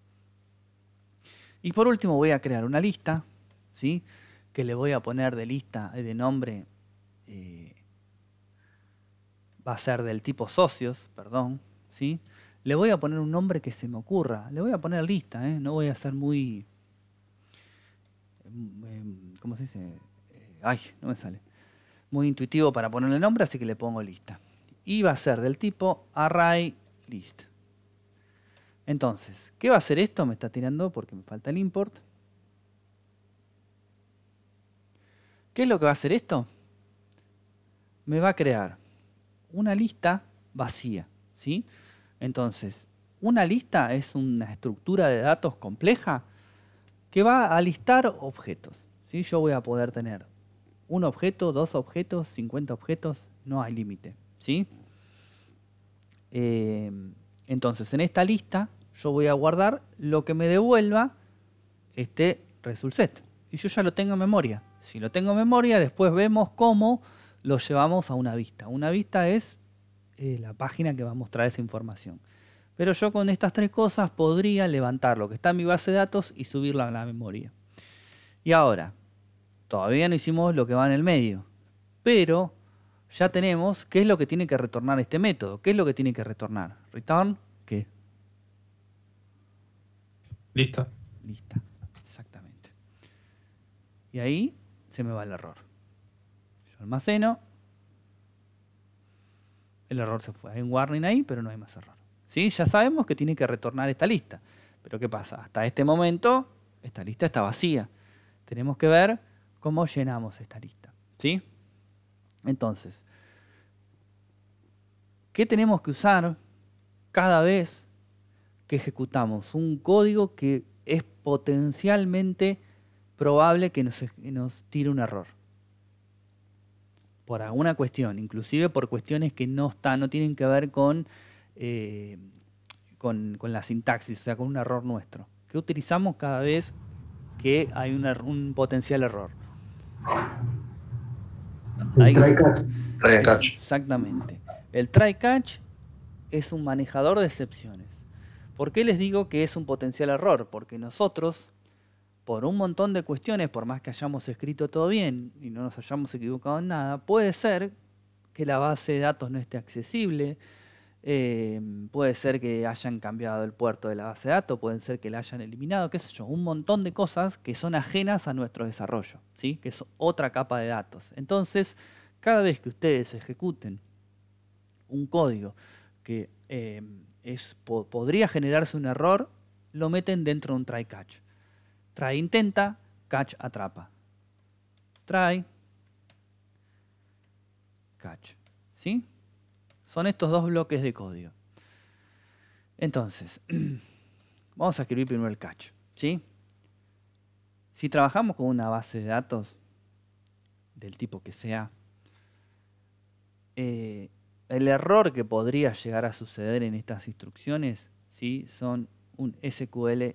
Y por último voy a crear una lista, ¿sí? que le voy a poner de lista, de nombre, eh, va a ser del tipo socios, perdón, ¿sí? le voy a poner un nombre que se me ocurra, le voy a poner lista, ¿eh? no voy a ser muy Mm, em, ¿cómo se dice? Eh, ay, no me sale. Muy intuitivo para ponerle nombre, así que le pongo lista. Y va a ser del tipo array list. Entonces, ¿qué va a hacer esto? Me está tirando porque me falta el import. ¿Qué es lo que va a hacer esto? Me va a crear una lista vacía. ¿sí? Entonces, una lista es una estructura de datos compleja que va a listar objetos. ¿sí? Yo voy a poder tener un objeto, dos objetos, 50 objetos, no hay límite. ¿sí? Eh, entonces, en esta lista yo voy a guardar lo que me devuelva este result set. Y yo ya lo tengo en memoria. Si lo tengo en memoria, después vemos cómo lo llevamos a una vista. Una vista es eh, la página que va a mostrar esa información. Pero yo con estas tres cosas podría levantar lo que está en mi base de datos y subirla a la memoria. Y ahora, todavía no hicimos lo que va en el medio, pero ya tenemos qué es lo que tiene que retornar este método, qué es lo que tiene que retornar. Return, ¿qué? Lista. Lista, exactamente. Y ahí se me va el error. Yo almaceno. El error se fue. Hay un warning ahí, pero no hay más error. ¿sí? Ya sabemos que tiene que retornar esta lista. Pero ¿qué pasa? Hasta este momento, esta lista está vacía. Tenemos que ver cómo llenamos esta lista. ¿sí? Entonces, ¿qué tenemos que usar cada vez que ejecutamos un código que es potencialmente probable que nos, tire un error? Por alguna cuestión, inclusive por cuestiones que no, están, no tienen que ver con eh, con, la sintaxis, o sea, con un error nuestro. ¿Qué utilizamos cada vez que hay un, er-, potencial error? El try-catch. exactamente. El try-catch es un manejador de excepciones. ¿Por qué les digo que es un potencial error? Porque nosotros, por un montón de cuestiones, por más que hayamos escrito todo bien y no nos hayamos equivocado en nada, puede ser que la base de datos no esté accesible, Em, puede ser que hayan cambiado el puerto de la base de datos, pueden ser que la hayan eliminado, qué sé yo, un montón de cosas que son ajenas a nuestro desarrollo, ¿sí? que es otra capa de datos. Entonces, cada vez que ustedes ejecuten un código que em, podría generarse un error, lo meten dentro de un try-catch. Try intenta, catch atrapa. Try, catch. ¿Sí? Son estos dos bloques de código. Entonces, (clears throat) vamos a escribir primero el catch. ¿sí? Si trabajamos con una base de datos, del tipo que sea, eh, el error que podría llegar a suceder en estas instrucciones ¿sí? son un SQL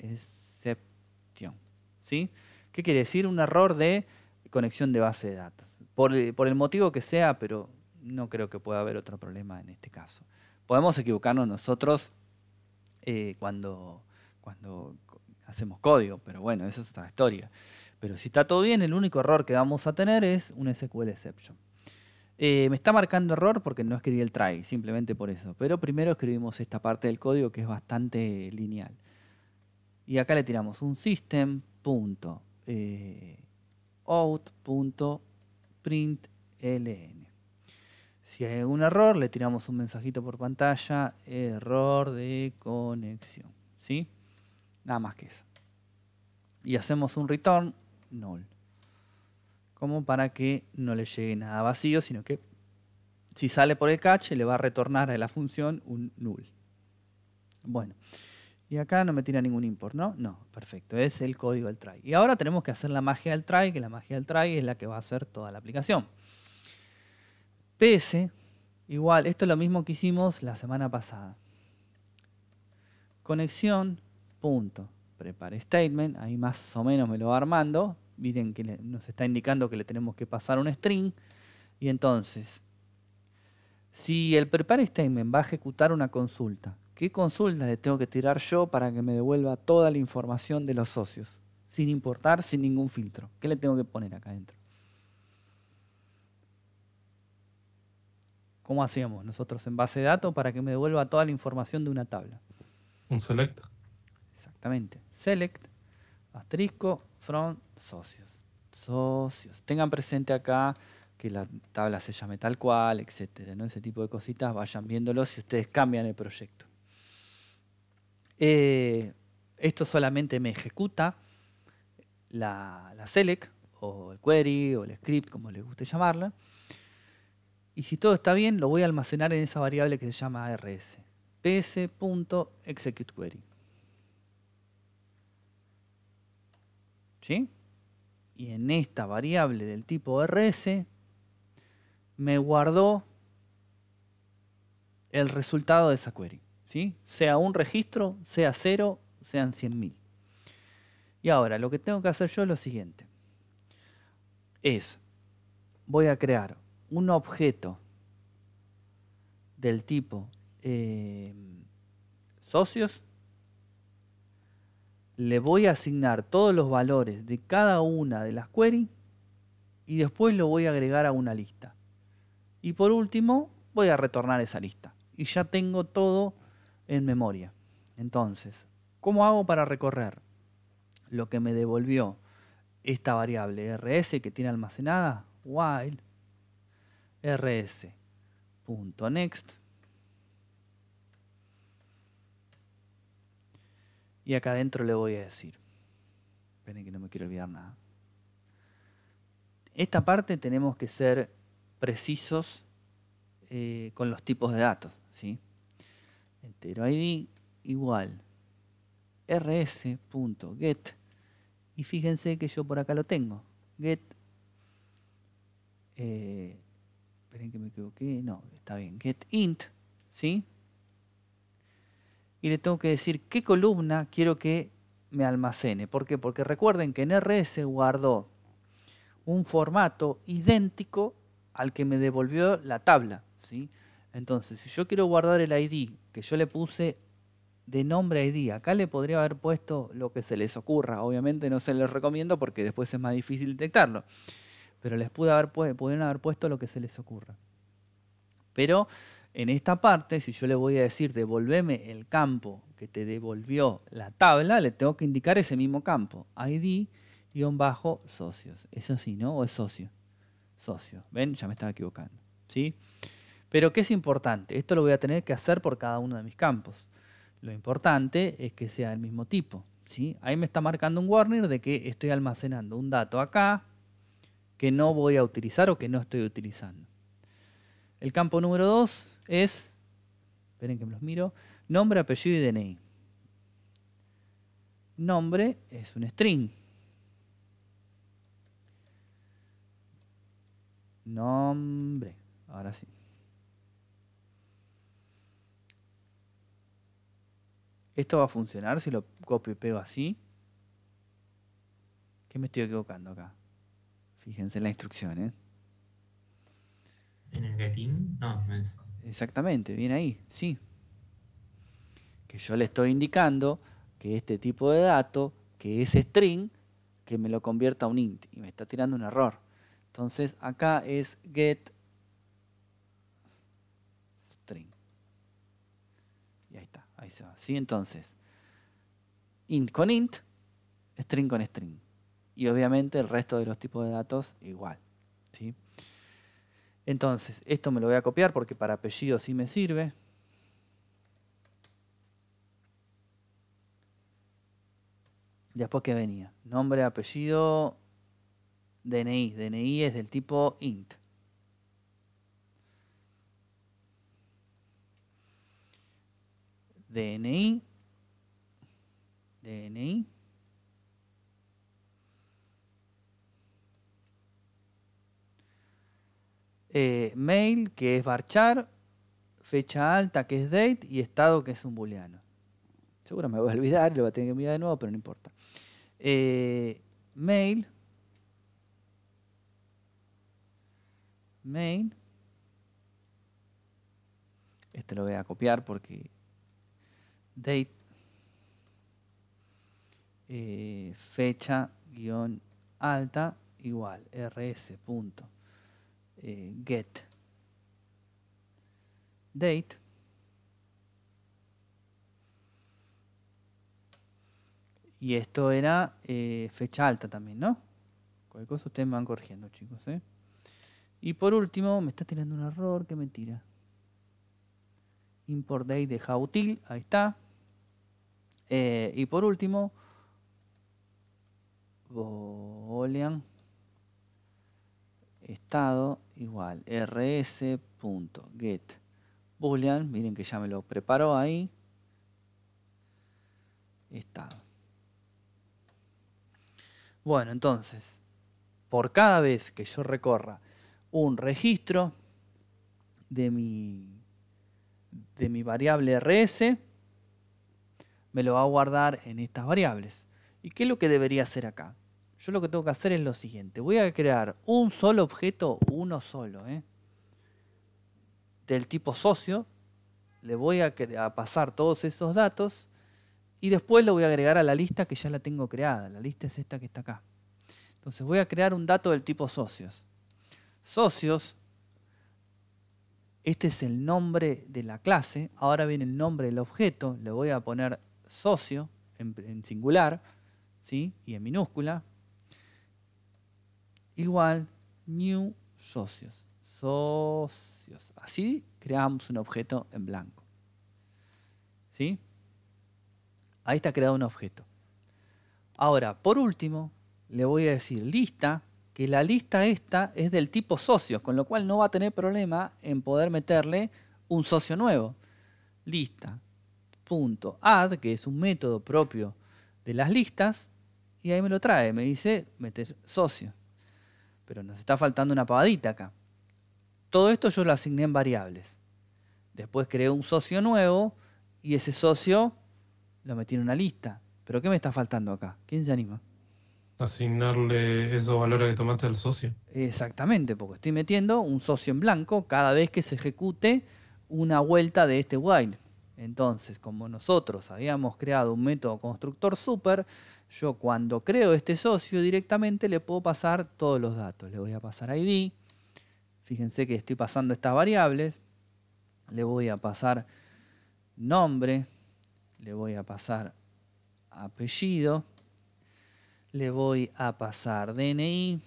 exception. ¿sí? ¿Qué quiere decir? Un error de conexión de base de datos. por el motivo que sea, pero no creo que pueda haber otro problema en este caso. Podemos equivocarnos nosotros eh, cuando, cuando hacemos código, pero bueno, eso es otra historia. Pero si está todo bien, el único error que vamos a tener es un SQL exception. Eh, me está marcando error porque no escribí el try, simplemente por eso. Pero primero escribimos esta parte del código que es bastante lineal. Y acá le tiramos un system.out.println. Si hay algún error, le tiramos un mensajito por pantalla, error de conexión. ¿Sí? Nada más que eso. Y hacemos un return null. Como para que no le llegue nada vacío, sino que si sale por el cache le va a retornar a la función un null. Bueno, y acá no me tira ningún import, ¿no? No, perfecto, es el código del try. Y ahora tenemos que hacer la magia del try, que la magia del try es la que va a hacer toda la aplicación. PS, igual, esto es lo mismo que hicimos la semana pasada. Conexión, punto, prepare statement, ahí más o menos me lo va armando. Miren que nos está indicando que le tenemos que pasar un string. Y entonces, si el prepare statement va a ejecutar una consulta, ¿qué consulta le tengo que tirar yo para que me devuelva toda la información de los socios? Sin importar, sin ningún filtro. ¿Qué le tengo que poner acá adentro? ¿Cómo hacíamos nosotros en base de datos para que me devuelva toda la información de una tabla? Un select. Exactamente. Select, asterisco, from, socios. Socios. Tengan presente acá que la tabla se llame tal cual, etc. ¿no? Ese tipo de cositas vayan viéndolo si ustedes cambian el proyecto. Eh, esto solamente me ejecuta la, la select o el query o el script, como les guste llamarla. Y si todo está bien, lo voy a almacenar en esa variable que se llama rs. ps.executeQuery. ¿Sí? Y en esta variable del tipo RS me guardó el resultado de esa query. ¿sí? Sea un registro, sea cero, sean 100.000. Y ahora, lo que tengo que hacer yo es lo siguiente. Es, voy a crear un objeto del tipo eh, socios, le voy a asignar todos los valores de cada una de las queries y después lo voy a agregar a una lista. Y por último, voy a retornar esa lista. Y ya tengo todo en memoria. Entonces, ¿cómo hago para recorrer lo que me devolvió esta variable rs que tiene almacenada? While rs.next. Y acá adentro le voy a decir, esperen que no me quiero olvidar nada. Esta parte tenemos que ser precisos eh, con los tipos de datos. ¿sí? Entero ID igual rs.get y fíjense que yo por acá lo tengo. Get eh, esperen que me equivoqué, no, está bien, get int, ¿sí? Y le tengo que decir qué columna quiero que me almacene. ¿Por qué? Porque recuerden que en RS guardó un formato idéntico al que me devolvió la tabla, ¿sí? Entonces, si yo quiero guardar el ID que yo le puse de nombre ID, acá le podría haber puesto lo que se les ocurra. Obviamente no se les recomiendo porque después es más difícil detectarlo pero les pude haber, pudieron haber puesto lo que se les ocurra. Pero en esta parte, si yo le voy a decir devolveme el campo que te devolvió la tabla, le tengo que indicar ese mismo campo, ID-socios. Es así, ¿no? ¿O es socio? Socio. ¿Ven? Ya me estaba equivocando. ¿Sí? Pero ¿qué es importante? Esto lo voy a tener que hacer por cada uno de mis campos. Lo importante es que sea del mismo tipo. ¿sí? Ahí me está marcando un warning de que estoy almacenando un dato acá, que no voy a utilizar o que no estoy utilizando. El campo número 2 es, esperen que me los miro, nombre, apellido y DNI. Nombre es un string. Nombre, ahora sí. Esto va a funcionar si lo copio y pego así. ¿Qué me estoy equivocando acá? Fíjense en la instrucción, ¿eh? ¿En el getin, No, es... Exactamente, viene ahí, sí. Que yo le estoy indicando que este tipo de dato, que es string, que me lo convierta a un int. Y me está tirando un error. Entonces acá es get string. Y ahí está, ahí se va. ¿Sí? Entonces, int con int, string con string y obviamente el resto de los tipos de datos igual. ¿sí? Entonces, esto me lo voy a copiar porque para apellido sí me sirve. Después qué venía, nombre, apellido, DNI. DNI es del tipo int. DNI. DNI. Eh, mail, que es barchar, fecha alta, que es date, y estado, que es un booleano. Seguro me voy a olvidar, lo voy a tener que mirar de nuevo, pero no importa. Eh, mail. Main. Este lo voy a copiar porque date eh, fecha guión alta igual rs punto eh, get date y esto era eh, fecha alta también, ¿no? Cualquier cosa ustedes me van corrigiendo, chicos, ¿eh? Y por último, me está tirando un error, qué mentira. Import date de util, ahí está. Eh, y por último, boolean estado igual rs.get boolean, miren que ya me lo preparó ahí, estado. Bueno, entonces, por cada vez que yo recorra un registro de mi, de mi variable rs, me lo va a guardar en estas variables. ¿Y qué es lo que debería hacer acá? Yo lo que tengo que hacer es lo siguiente. Voy a crear un solo objeto, uno solo, ¿eh? del tipo socio. Le voy a, pasar todos esos datos y después lo voy a agregar a la lista que ya la tengo creada. La lista es esta que está acá. Entonces voy a crear un dato del tipo socios. Socios, este es el nombre de la clase. Ahora viene el nombre del objeto. Le voy a poner socio en, en singular ¿sí? y en minúscula igual new socios. Socios. Así creamos un objeto en blanco. ¿Sí? Ahí está creado un objeto. Ahora, por último, le voy a decir lista, que la lista esta es del tipo socios, con lo cual no va a tener problema en poder meterle un socio nuevo. Lista.add, que es un método propio de las listas, y ahí me lo trae, me dice meter socio pero nos está faltando una pavadita acá. Todo esto yo lo asigné en variables. Después creé un socio nuevo y ese socio lo metí en una lista. ¿Pero qué me está faltando acá? ¿Quién se anima? Asignarle esos valores que tomaste al socio. Exactamente, porque estoy metiendo un socio en blanco cada vez que se ejecute una vuelta de este while. Entonces, como nosotros habíamos creado un método constructor super, yo cuando creo este socio directamente le puedo pasar todos los datos. Le voy a pasar ID. Fíjense que estoy pasando estas variables. Le voy a pasar nombre. Le voy a pasar apellido. Le voy a pasar DNI.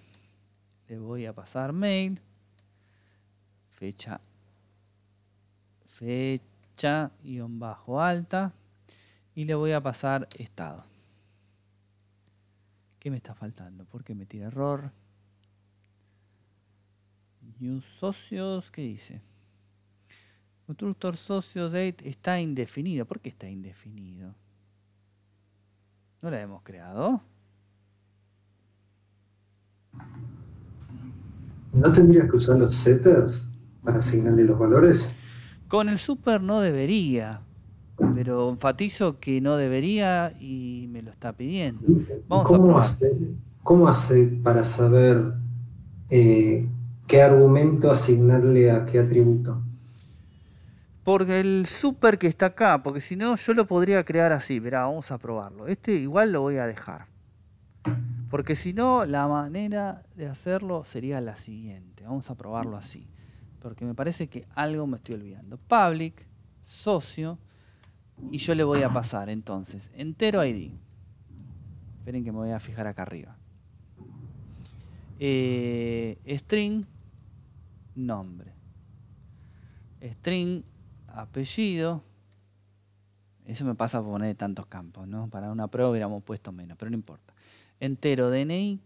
Le voy a pasar mail. Fecha. Fecha bajo alta. Y le voy a pasar estado. ¿Qué me está faltando? ¿Por qué me tira error? New socios, ¿qué dice? Constructor socio date está indefinido. ¿Por qué está indefinido? ¿No la hemos creado? ¿No tendrías que usar los setters para asignarle los valores? Con el super no debería, pero enfatizo que no debería y me lo está pidiendo. ¿Cómo, hace, para saber eh, qué argumento asignarle a qué atributo? Porque el super que está acá, porque si no yo lo podría crear así, verá, vamos a probarlo. Este igual lo voy a dejar. Porque si no, la manera de hacerlo sería la siguiente. Vamos a probarlo así. Porque me parece que algo me estoy olvidando. Public, socio, y yo le voy a pasar entonces entero ID. Esperen que me voy a fijar acá arriba. Eh, string nombre. String apellido. Eso me pasa por poner tantos campos, ¿no? Para una prueba hubiéramos puesto menos, pero no importa. Entero DNI.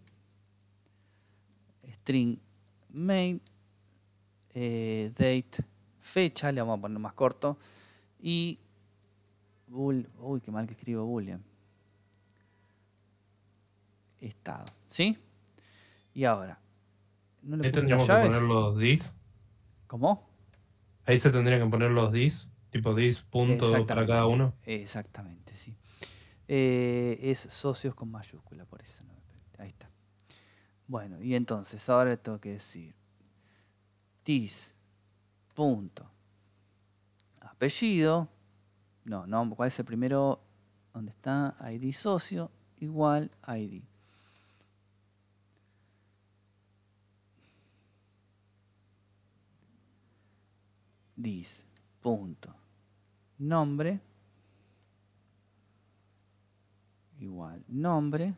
String main eh, date fecha, le vamos a poner más corto. Y uy, qué mal que escribo Boolean. Eh. Estado, ¿sí? Y ahora. Ahí tendríamos que poner los dis. ¿Cómo? Ahí se tendrían que poner los dis, tipo dis punto, para cada uno. Exactamente, sí. Eh, es socios con mayúscula, por eso Ahí está. Bueno, y entonces ahora tengo que decir dis punto apellido no, no, ¿cuál es el primero? donde está? ID socio igual ID. Dis, punto, nombre, igual, nombre,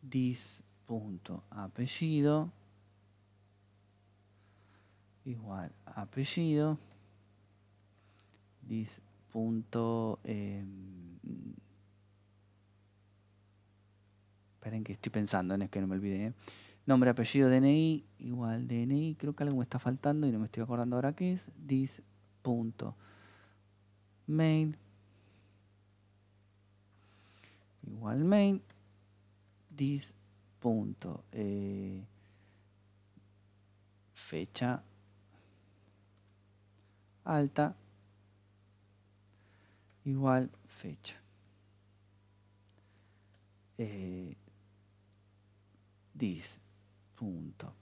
dis, punto, apellido, igual, apellido, dis, em, esperen que estoy pensando, en es que no me olvide. ¿eh? Nombre, apellido, DNI, igual DNI, creo que algo me está faltando y no me estoy acordando ahora qué es. Dis, punto, igual main. dis, punto, eh, fecha alta igual fecha. Eh, dice punto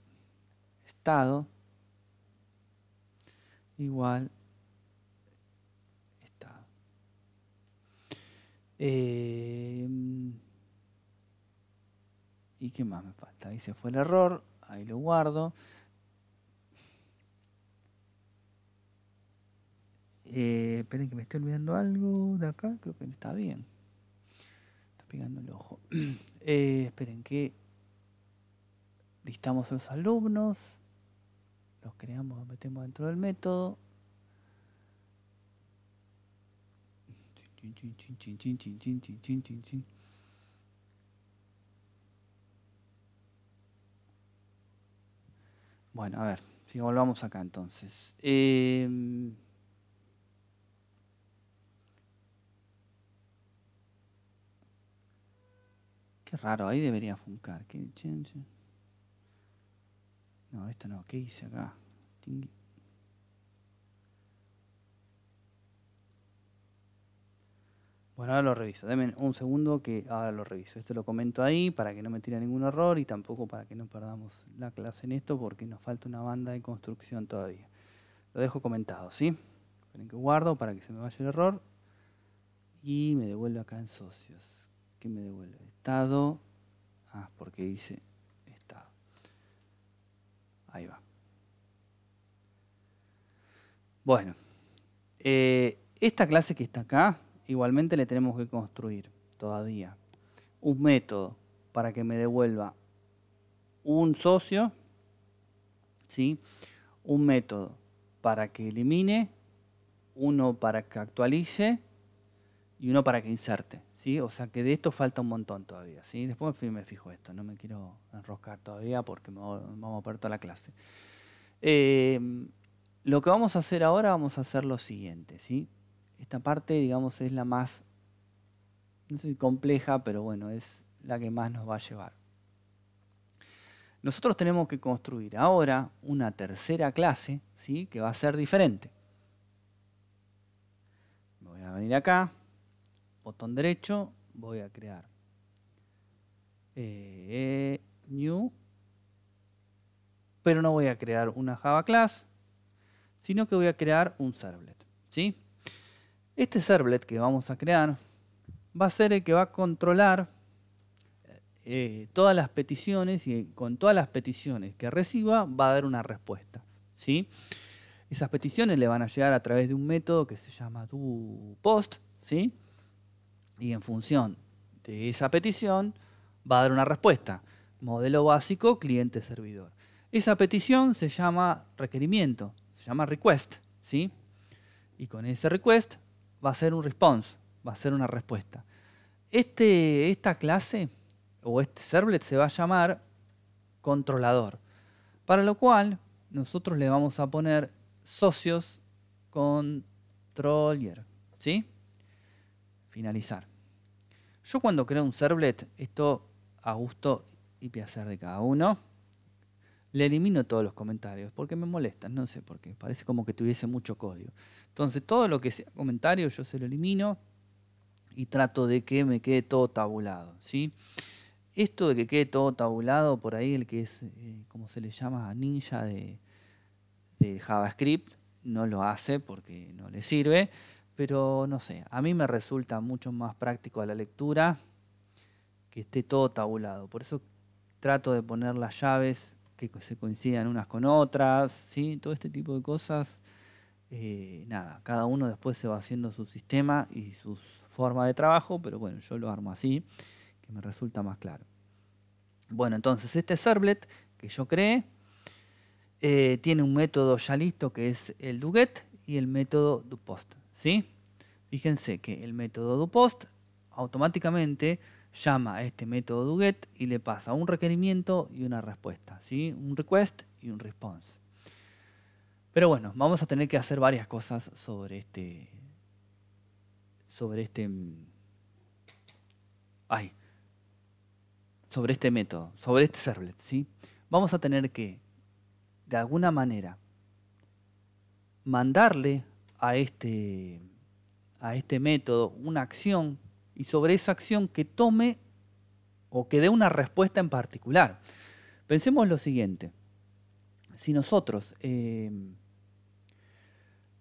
estado igual estado. Eh, ¿Y qué más me falta? Ahí se fue el error, ahí lo guardo. Eh, esperen que me estoy olvidando algo de acá. Creo que está bien. Está pegando el ojo. (clears throat) Eh, esperen que listamos a los alumnos. Los creamos, los metemos dentro del método. Bueno, a ver, si volvamos acá entonces. Eh, Qué raro, ahí debería funcar. No, esto no, ¿qué hice acá? Bueno, ahora lo reviso. Denme un segundo que ahora lo reviso. Esto lo comento ahí para que no me tire ningún error y tampoco para que no perdamos la clase en esto porque nos falta una banda de construcción todavía. Lo dejo comentado, ¿sí? Esperen que guardo para que se me vaya el error y me devuelvo acá en socios. ¿Qué me devuelve? Estado. Ah, porque dice estado. Ahí va. Bueno, eh, esta clase que está acá, igualmente le tenemos que construir todavía un método para que me devuelva un socio, ¿sí? un método para que elimine, uno para que actualice y uno para que inserte. O sea que de esto falta un montón todavía, ¿sí? Después me fijo esto, no me quiero enroscar todavía porque me vamos a perder toda la clase. Em, lo que vamos a hacer ahora, vamos a hacer lo siguiente, ¿sí? Esta parte, digamos, es la más, compleja, pero bueno, es la que más nos va a llevar. Nosotros tenemos que construir ahora una tercera clase, ¿sí? Que va a ser diferente. voy a venir acá, botón derecho, voy a crear eh, new, pero no voy a crear una Java class, sino que voy a crear un servlet. ¿sí? Este servlet que vamos a crear va a ser el que va a controlar eh, todas las peticiones y con todas las peticiones que reciba va a dar una respuesta. ¿sí? Esas peticiones le van a llegar a través de un método que se llama doPost. ¿sí? y en función de esa petición va a dar una respuesta. Modelo básico, cliente-servidor. Esa petición se llama requerimiento, se llama request, ¿sí? Y con ese request va a ser un response, va a ser una respuesta. Este, esta clase o este servlet se va a llamar controlador, para lo cual nosotros le vamos a poner socios controller, ¿sí? Finalizar. Yo cuando creo un servlet, esto a gusto y placer de cada uno, le elimino todos los comentarios porque me molestan, no sé por qué, parece como que tuviese mucho código. Entonces todo lo que sea comentario yo se lo elimino y trato de que me quede todo tabulado, ¿sí? Esto de que quede todo tabulado, por ahí el que es, cómo eh, como se le llama, ninja de JavaScript, no lo hace porque no le sirve pero no sé, a mí me resulta mucho más práctico a la lectura que esté todo tabulado. Por eso trato de poner las llaves que se coincidan unas con otras, ¿sí? todo este tipo de cosas. Eh, nada, cada uno después se va haciendo su sistema y su forma de trabajo, pero bueno, yo lo armo así, que me resulta más claro. Bueno, entonces este servlet que yo creé eh, tiene un método ya listo que es el doGet y el método doPost. ¿sí? Fíjense que el método doPost automáticamente llama a este método doGet y le pasa un requerimiento y una respuesta, ¿sí? Un request y un response. Pero bueno, vamos a tener que hacer varias cosas sobre este sobre este ay, sobre este método, sobre este servlet, ¿sí? Vamos a tener que de alguna manera mandarle a este, a este método una acción y sobre esa acción que tome o que dé una respuesta en particular. Pensemos lo siguiente, si nosotros em,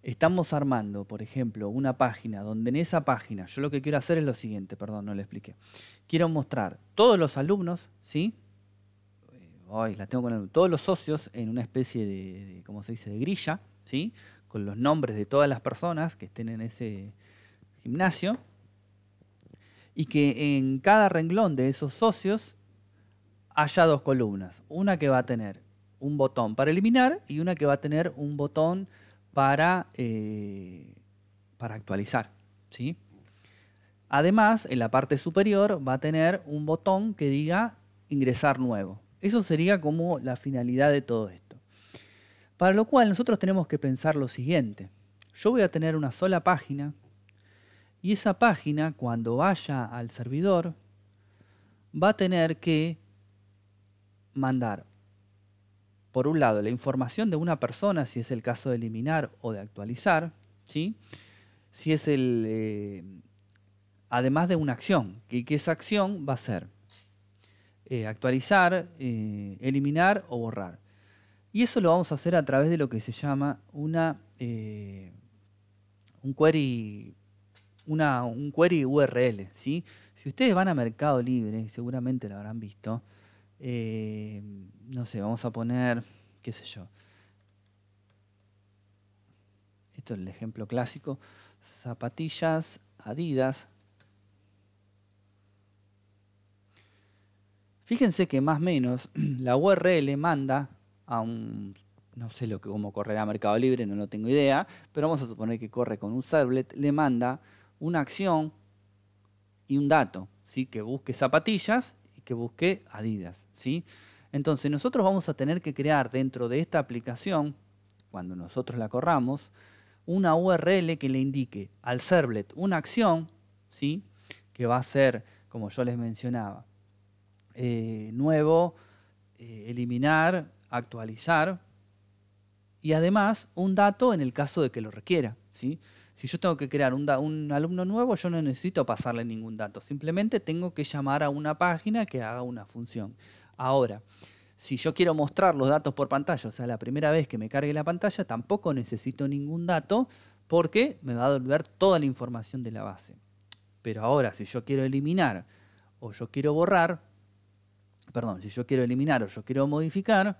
estamos armando, por ejemplo, una página donde en esa página, yo lo que quiero hacer es lo siguiente, perdón, no le expliqué, quiero mostrar todos los alumnos, ¿sí? Hoy eh, la tengo con todos los socios en una especie de ¿cómo se dice?, de grilla, ¿sí? con los nombres de todas las personas que estén en ese gimnasio y que en cada renglón de esos socios haya dos columnas, una que va a tener un botón para eliminar y una que va a tener un botón para, eh, para actualizar. Además, en la parte superior va a tener un botón que diga ingresar nuevo. Eso sería como la finalidad de todo esto. Para lo cual nosotros tenemos que pensar lo siguiente. Yo voy a tener una sola página y esa página cuando vaya al servidor va a tener que mandar por un lado la información de una persona si es el caso de eliminar o de actualizar, si es el eh, además de una acción, que, que, esa acción va a ser eh, actualizar, eh, eliminar o borrar. Y eso lo vamos a hacer a través de lo que se llama una, eh, un, query, un query URL. Si ustedes van a Mercado Libre, seguramente lo habrán visto, eh, no sé, vamos a poner, qué sé yo, esto es el ejemplo clásico, zapatillas Adidas. Fíjense que más o menos (clears throat) la URL manda a un, no sé lo que, cómo correrá Mercado Libre, no lo tengo idea, pero vamos a suponer que corre con un servlet, le manda una acción y un dato, ¿sí? que busque zapatillas y que busque Adidas. ¿sí? Entonces nosotros vamos a tener que crear dentro de esta aplicación, cuando nosotros la corramos, una URL que le indique al servlet una acción, ¿sí? que va a ser, como yo les mencionaba, eh, nuevo, eh, eliminar actualizar y además un dato en el caso de que lo requiera. Si yo tengo que crear un, un, alumno nuevo, yo no necesito pasarle ningún dato, simplemente tengo que llamar a una página que haga una función. Ahora, si yo quiero mostrar los datos por pantalla, o sea, la primera vez que me cargue la pantalla, tampoco necesito ningún dato porque me va a devolver toda la información de la base. Pero ahora, si yo quiero eliminar o yo quiero borrar, perdón, si yo quiero eliminar o yo quiero modificar,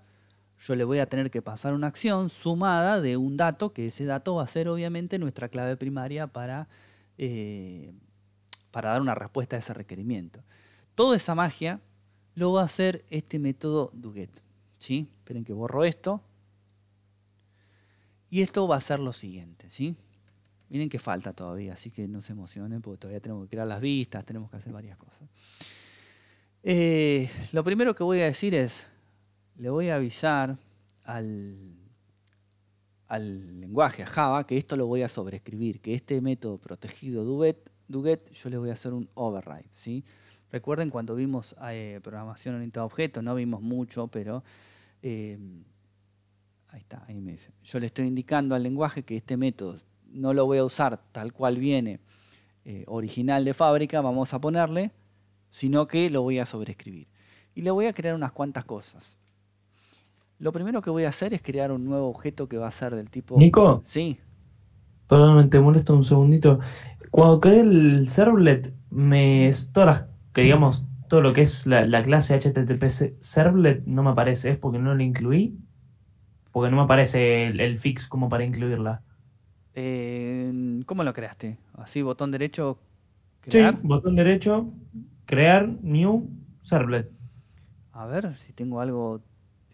yo le voy a tener que pasar una acción sumada de un dato, que ese dato va a ser obviamente nuestra clave primaria para, eh, para dar una respuesta a ese requerimiento. Toda esa magia lo va a hacer este método Duguet ¿sí? Esperen que borro esto. Y esto va a ser lo siguiente. ¿sí? Miren que falta todavía, así que no se emocionen porque todavía tenemos que crear las vistas, tenemos que hacer varias cosas. Eh, lo primero que voy a decir es, le voy a avisar al, lenguaje, a Java, que esto lo voy a sobreescribir, que este método protegido duvet Duget, yo le voy a hacer un override. Recuerden cuando vimos eh, programación orientada a objetos, no vimos mucho, pero eh, ahí está, ahí me dice. Yo le estoy indicando al lenguaje que este método no lo voy a usar tal cual viene eh, original de fábrica, vamos a ponerle, sino que lo voy a sobreescribir. Y le voy a crear unas cuantas cosas. Lo primero que voy a hacer es crear un nuevo objeto que va a ser del tipo. ¿Nico? Sí. Perdóname, te molesto un segundito. Cuando creé el servlet, me. Todas las, que digamos, todo lo que es la, clase HTTP servlet no me aparece. ¿Es porque no lo incluí? Porque no me aparece el, fix como para incluirla. Eh, ¿Cómo lo creaste? Así, botón derecho, crear. Sí, botón derecho, crear, new, servlet. A ver si tengo algo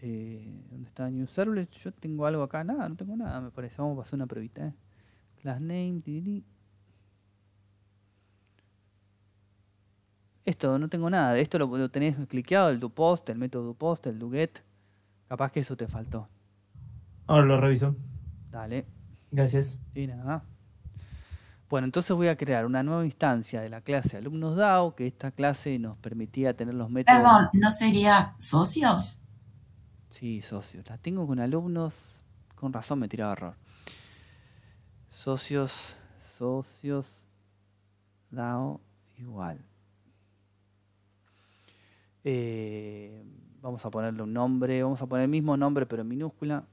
eh, ¿Dónde está New Service? Yo tengo algo acá, nada, no tengo nada, me parece. Vamos a pasar una pruebita. Eh. Class name, Esto, no tengo nada. De Esto lo, tenés cliqueado, el post, el método post, el get. Capaz que eso te faltó. Ahora lo reviso. Dale. Gracias. Sí, nada. Bueno, entonces voy a crear una nueva instancia de la clase alumnos DAO, que esta clase nos permitía tener los métodos. Perdón, ¿no sería socios? Sí, socios. La tengo con alumnos, con razón me tiraba error. Socios, socios, DAO igual. Eh, vamos a ponerle un nombre, vamos a poner el mismo nombre pero en minúscula.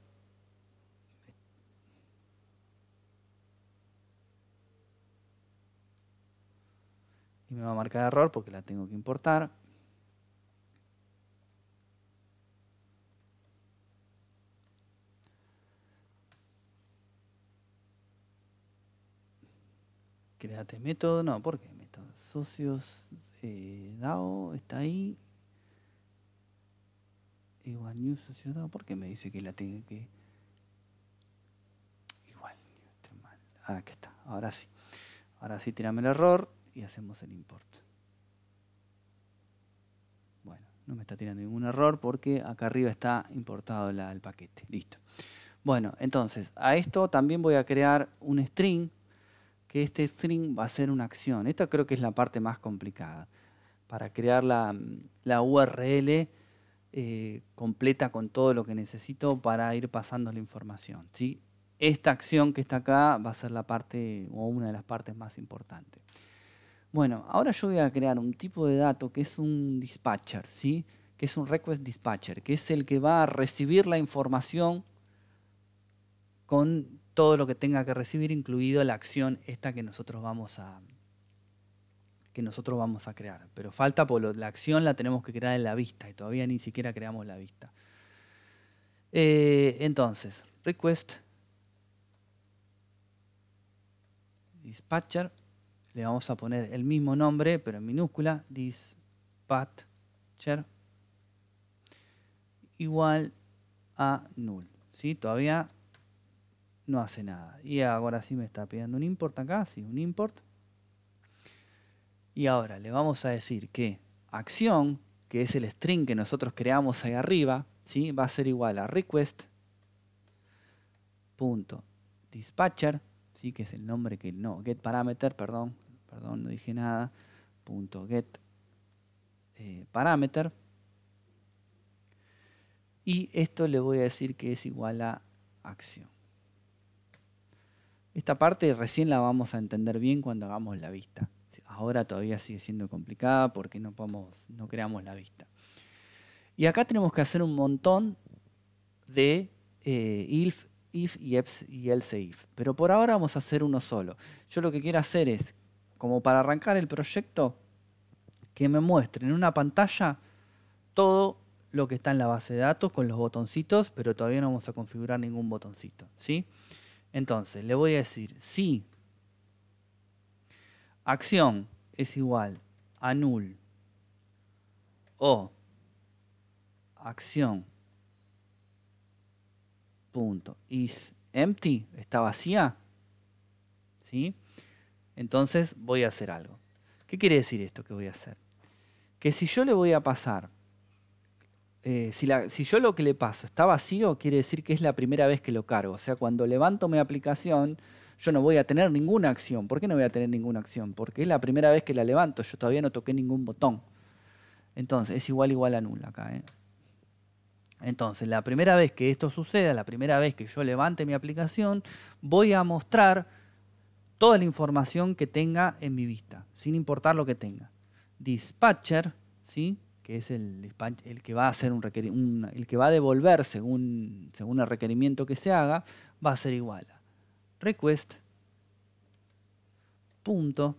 Y me va a marcar error porque la tengo que importar. Create método, no, ¿por qué? Método, socios, eh, está ahí. Igual New me dice que la tenga que...? Igual, mal. Ah, aquí está, ahora sí. Ahora sí, tirame el error y hacemos el import. Bueno, no me está tirando ningún error porque acá arriba está importado el paquete. Listo. Bueno, entonces, a esto también voy a crear un string que este string va a ser una acción. Esta creo que es la parte más complicada. Para crear la, mm, URL eh, completa con todo lo que necesito para ir pasando la información. ¿sí? Esta acción que está acá va a ser la parte o una de las partes más importantes. Bueno, ahora yo voy a crear un tipo de dato que es un dispatcher, ¿sí? que es un request dispatcher, que es el que va a recibir la información con todo lo que tenga que recibir, incluido la acción esta que nosotros vamos a, que nosotros vamos a crear. Pero falta por la acción la tenemos que crear en la vista y todavía ni siquiera creamos la vista. Eh, entonces, request dispatcher, le vamos a poner el mismo nombre pero en minúscula, dispatcher igual a null. ¿sí? Todavía no hace nada. Y ahora sí me está pidiendo un import acá, sí, un import. Y ahora le vamos a decir que acción, que es el string que nosotros creamos ahí arriba, ¿sí? va a ser igual a request.dispatcher, ¿sí? que es el nombre que no, get parameter, perdón, perdón, no dije nada, punto get eh, parameter. Y esto le voy a decir que es igual a acción. Esta parte recién la vamos a entender bien cuando hagamos la vista. Ahora todavía sigue siendo complicada porque no, creamos la vista. Y acá tenemos que hacer un montón de eh, if, if y, y else if. Pero por ahora vamos a hacer uno solo. Yo lo que quiero hacer es, como para arrancar el proyecto, que me muestre en una pantalla todo lo que está en la base de datos con los botoncitos, pero todavía no vamos a configurar ningún botoncito. ¿sí? Entonces, le voy a decir si acción es igual a null o acción punto is empty está vacía ¿sí? entonces voy a hacer algo ¿qué quiere decir esto que voy a hacer? que si yo le voy a pasar eh, si, yo lo que le paso está vacío, quiere decir que es la primera vez que lo cargo. O sea, cuando levanto mi aplicación, yo no voy a tener ninguna acción. ¿Por qué no voy a tener ninguna acción? Porque es la primera vez que la levanto, yo todavía no toqué ningún botón. Entonces, es igual igual a nula acá. ¿eh? Entonces, la primera vez que esto suceda, la primera vez que yo levante mi aplicación, voy a mostrar toda la información que tenga en mi vista, sin importar lo que tenga. Dispatcher, ¿sí? que es el, el que va a hacer un, el que va a devolver según, según el requerimiento que se haga, va a ser igual a request punto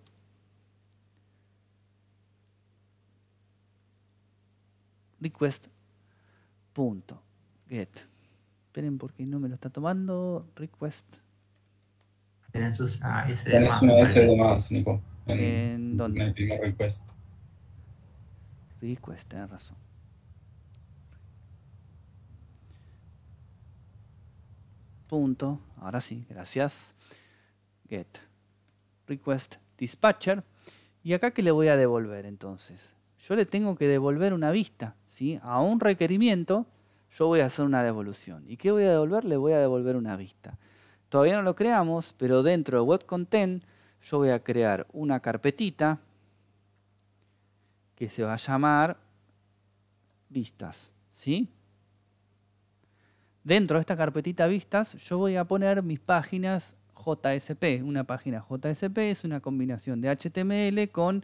request punto get. Esperen porque no me lo está tomando request. Es una S más, Nico. En, donde? dónde? request. Request, razón. Punto. Ahora sí, gracias. Get request dispatcher. Y acá que le voy a devolver entonces. Yo le tengo que devolver una vista, ¿sí? A un requerimiento yo voy a hacer una devolución. ¿Y qué voy a devolver? Le voy a devolver una vista. Todavía no lo creamos, pero dentro de content yo voy a crear una carpetita que se va a llamar vistas, ¿sí? Dentro de esta carpetita vistas yo voy a poner mis páginas JSP. Una página JSP es una combinación de HTML con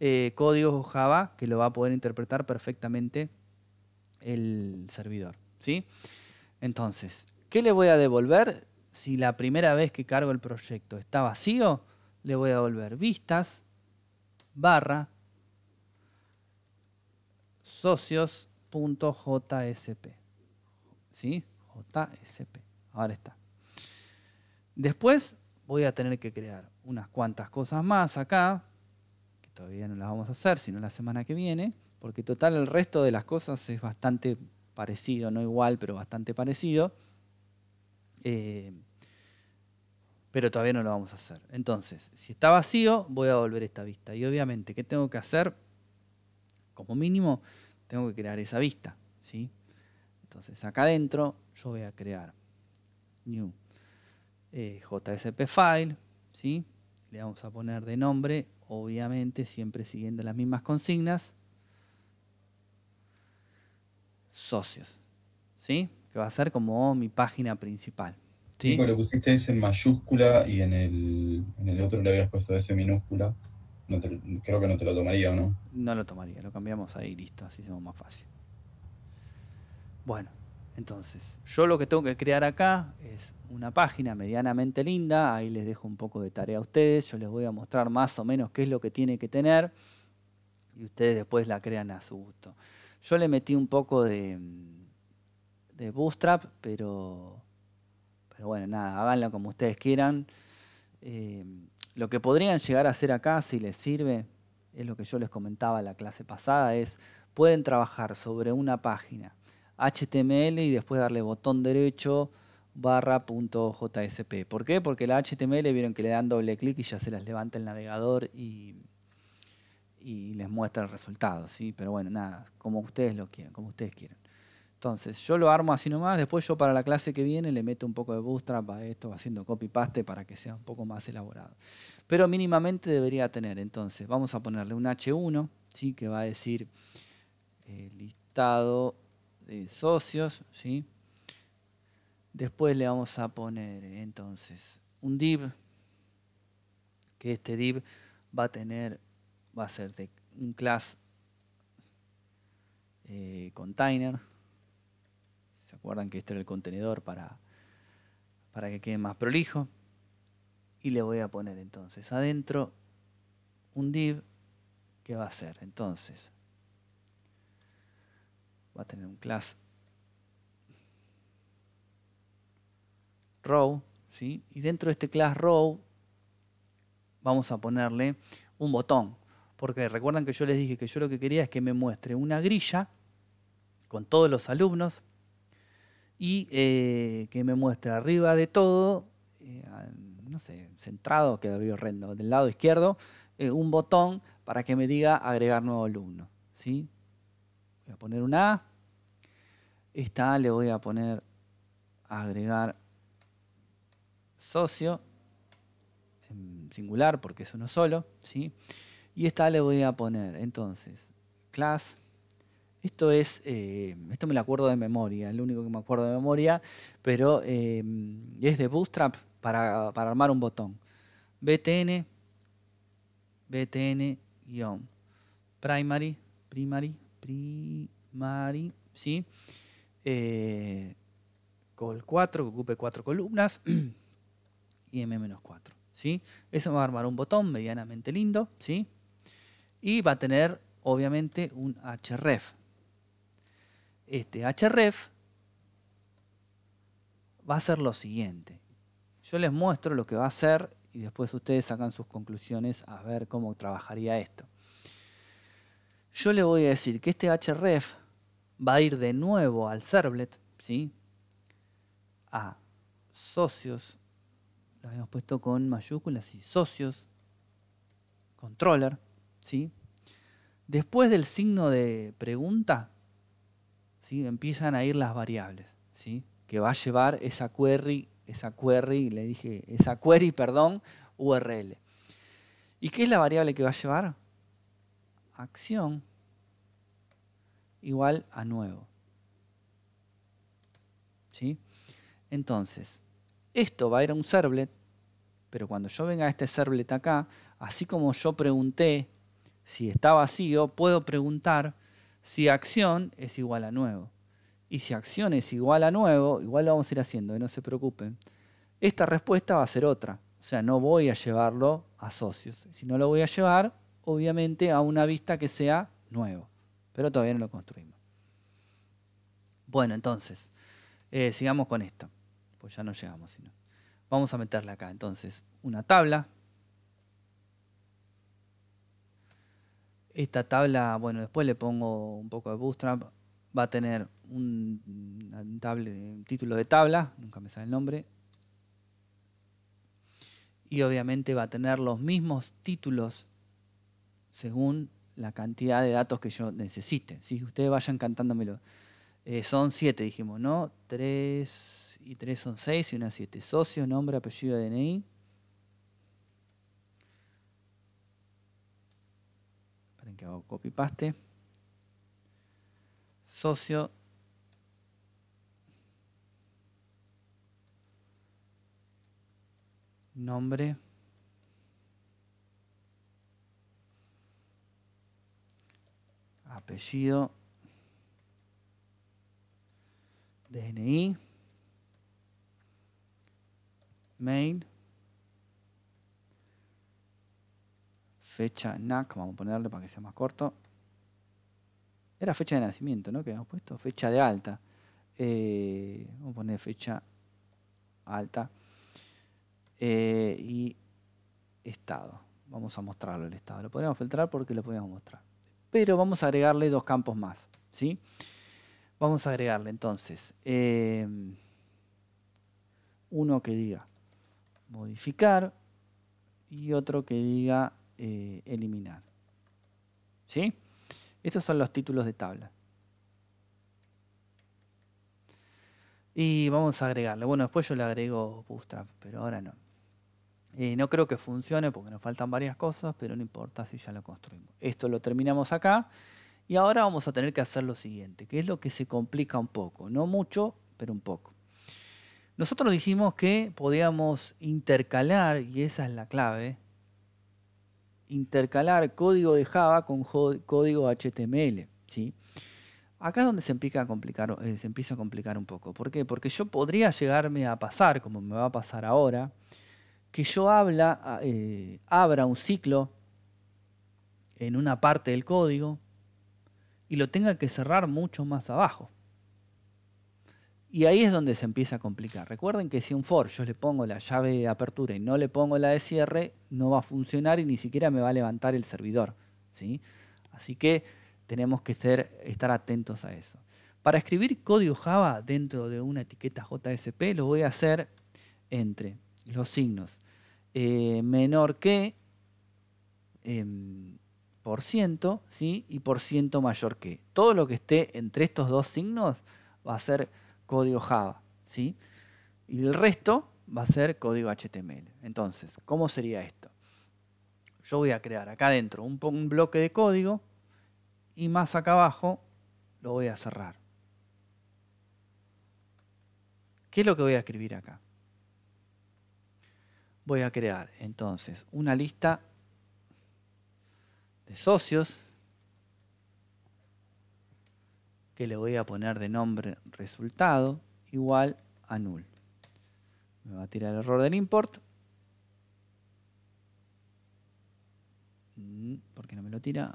eh, código Java que lo va a poder interpretar perfectamente el servidor. ¿sí? Entonces, ¿qué le voy a devolver? Si la primera vez que cargo el proyecto está vacío, le voy a devolver vistas, barra, socios.jsp. ¿Sí? JSP. Ahora está. Después voy a tener que crear unas cuantas cosas más acá, que todavía no las vamos a hacer, sino la semana que viene, porque total el resto de las cosas es bastante parecido, no igual, pero bastante parecido. Eh, pero todavía no lo vamos a hacer. Entonces, si está vacío, voy a volver esta vista. Y obviamente, ¿qué tengo que hacer? Como mínimo, tengo que crear esa vista, ¿sí? Entonces acá adentro yo voy a crear new eh, JSP file, ¿sí? Le vamos a poner de nombre, obviamente siempre siguiendo las mismas consignas, socios, ¿sí? Que va a ser como mi página principal. ¿sí? pusiste ese en mayúscula y en el, en el otro le habías puesto ese minúscula creo que no te lo tomaría, ¿o no? No lo tomaría, lo cambiamos ahí, listo, así hacemos más fácil. Bueno, entonces, yo lo que tengo que crear acá es una página medianamente linda, ahí les dejo un poco de tarea a ustedes, yo les voy a mostrar más o menos qué es lo que tiene que tener y ustedes después la crean a su gusto. Yo le metí un poco de, de bootstrap, pero, pero bueno, nada, háganlo como ustedes quieran. Eh, lo que podrían llegar a hacer acá, si les sirve, es lo que yo les comentaba la clase pasada, es pueden trabajar sobre una página HTML y después darle botón derecho barra JSP. ¿Por qué? Porque la HTML vieron que le dan doble clic y ya se las levanta el navegador y, y les muestra el resultado, ¿sí? Pero bueno, nada, como ustedes lo quieran, como ustedes quieran. Entonces, yo lo armo así nomás, después yo para la clase que viene le meto un poco de bootstrap a esto, haciendo copy-paste para que sea un poco más elaborado. Pero mínimamente debería tener, entonces, vamos a ponerle un H1, ¿sí? que va a decir eh, listado de socios, ¿sí? Después le vamos a poner, entonces, un div, que este div va a tener, va a ser de un class eh, container, ¿Se acuerdan que este era el contenedor para, para que quede más prolijo? Y le voy a poner entonces adentro un div que va a ser entonces. Va a tener un class row, ¿sí? Y dentro de este class row vamos a ponerle un botón. Porque recuerdan que yo les dije que yo lo que quería es que me muestre una grilla con todos los alumnos y eh, que me muestre arriba de todo, eh, no sé, centrado, que quedaría horrendo, del lado izquierdo, eh, un botón para que me diga agregar nuevo alumno. ¿sí? Voy a poner una A. Esta A le voy a poner agregar socio, en singular porque es uno solo. ¿sí? Y esta le voy a poner entonces class esto es, eh, esto me lo acuerdo de memoria, es lo único que me acuerdo de memoria, pero eh, es de Bootstrap para, armar un botón. btn, btn, primary, primary, primary, ¿sí? Eh, col 4, que ocupe cuatro columnas, (clears throat) y m-4, ¿sí? Eso va a armar un botón medianamente lindo, ¿sí? Y va a tener, obviamente, un href, este href va a ser lo siguiente. Yo les muestro lo que va a hacer y después ustedes sacan sus conclusiones a ver cómo trabajaría esto. Yo le voy a decir que este href va a ir de nuevo al servlet, ¿sí? A socios, lo habíamos puesto con mayúsculas y socios, controller, ¿sí? Después del signo de pregunta, Empiezan a ir las variables, ¿sí? Que va a llevar esa query, esa query, le dije, esa query, perdón, URL. ¿Y qué es la variable que va a llevar? Acción igual a nuevo. Entonces, esto va a ir a un servlet, pero cuando yo venga a este servlet acá, así como yo pregunté si está vacío, puedo preguntar si acción es igual a nuevo. Y si acción es igual a nuevo, igual lo vamos a ir haciendo, no se preocupen. Esta respuesta va a ser otra. O sea, no voy a llevarlo a socios. Si no lo voy a llevar, obviamente, a una vista que sea nuevo. Pero todavía no lo construimos. Bueno, entonces, eh, sigamos con esto. Pues ya no llegamos, sino. Vamos a meterle acá entonces una tabla Esta tabla, bueno, después le pongo un poco de Bootstrap. Va a tener un, título de tabla, nunca me sale el nombre. Y obviamente va a tener los mismos títulos según la cantidad de datos que yo necesite. Si ustedes vayan cantándomelo. Eh, son siete, dijimos, ¿no? Tres y tres son seis y una siete. Socio, nombre, apellido, DNI. que hago copy paste, socio nombre apellido DNI main fecha NAC, vamos a ponerle para que sea más corto. Era fecha de nacimiento, ¿no? Que habíamos puesto fecha de alta. Eh, vamos a poner fecha alta. Eh, y estado. Vamos a mostrarlo el estado. Lo podríamos filtrar porque lo podríamos mostrar. Pero vamos a agregarle dos campos más. ¿sí? Vamos a agregarle entonces eh, uno que diga modificar y otro que diga eh, eliminar. ¿Sí? Estos son los títulos de tabla. Y vamos a agregarle. Bueno, después yo le agrego Bootstrap, pero ahora no. Eh, no creo que funcione porque nos faltan varias cosas, pero no importa si ya lo construimos. Esto lo terminamos acá. Y ahora vamos a tener que hacer lo siguiente, que es lo que se complica un poco. No mucho, pero un poco. Nosotros dijimos que podíamos intercalar, y esa es la clave, intercalar código de Java con código HTML. ¿sí? Acá es donde eh, se, empieza a complicar, un poco. ¿Por qué? Porque yo podría llegarme a pasar, como me va a pasar ahora, que yo habla, ah, eh, abra un ciclo en una parte del código y lo tenga que cerrar mucho más abajo. Y ahí es donde se empieza a complicar. Recuerden que si un for yo le pongo la llave de apertura y no le pongo la de cierre, no va a funcionar y ni siquiera me va a levantar el servidor. ¿sí? Así que tenemos que estar atentos a eso. Para escribir código Java dentro de una etiqueta JSP lo voy a hacer entre los signos eh, menor que em, por ciento ¿sí? y por ciento mayor que. Todo lo que esté entre estos dos signos va a ser código Java. ¿sí? Y el resto va a ser código HTML. Entonces, ¿cómo sería esto? Yo voy a crear acá adentro un, un bloque de código y más acá abajo lo voy a cerrar. ¿Qué es lo que voy a escribir acá? Voy a crear entonces una lista de socios que le voy a poner de nombre resultado igual a null. Me va a tirar el error del import. Mm, ¿Por qué no me lo tira?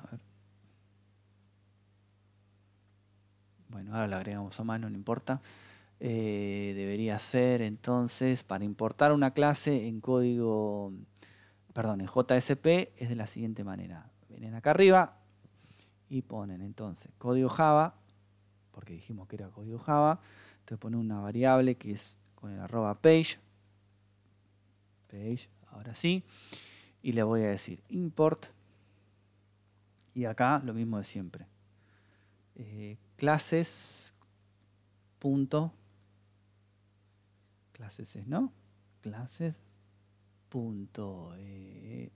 Bueno, ahora lo agregamos a mano, no importa. Eh, debería ser entonces para importar una clase en código, perdón, en JSP es de la siguiente manera. Vienen acá arriba y ponen entonces código Java porque dijimos que era código Java. Entonces pone una variable que es con el arroba page. Page, ahora sí. Y le voy a decir import. Y acá lo mismo de siempre. Eh, clases. Punto. Clases es, ¿no? Clases. Punto. Eh,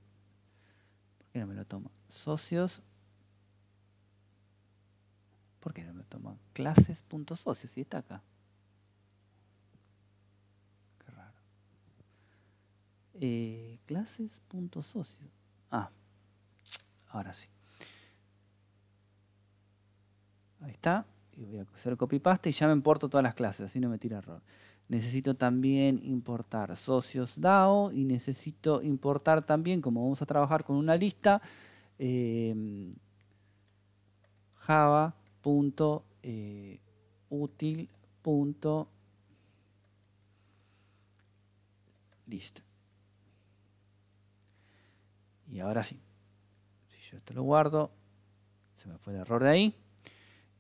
¿Por qué no me lo toma? Socios ¿Por qué no me toman clases.socios y está acá. Qué raro. Eh, clases.socios. Ah, ahora sí. Ahí está. Y voy a hacer copy paste y ya me importo todas las clases, así no me tira error. Necesito también importar socios DAO y necesito importar también, como vamos a trabajar con una lista, eh, Java punto eh, útil punto listo y ahora sí si yo esto lo guardo se me fue el error de ahí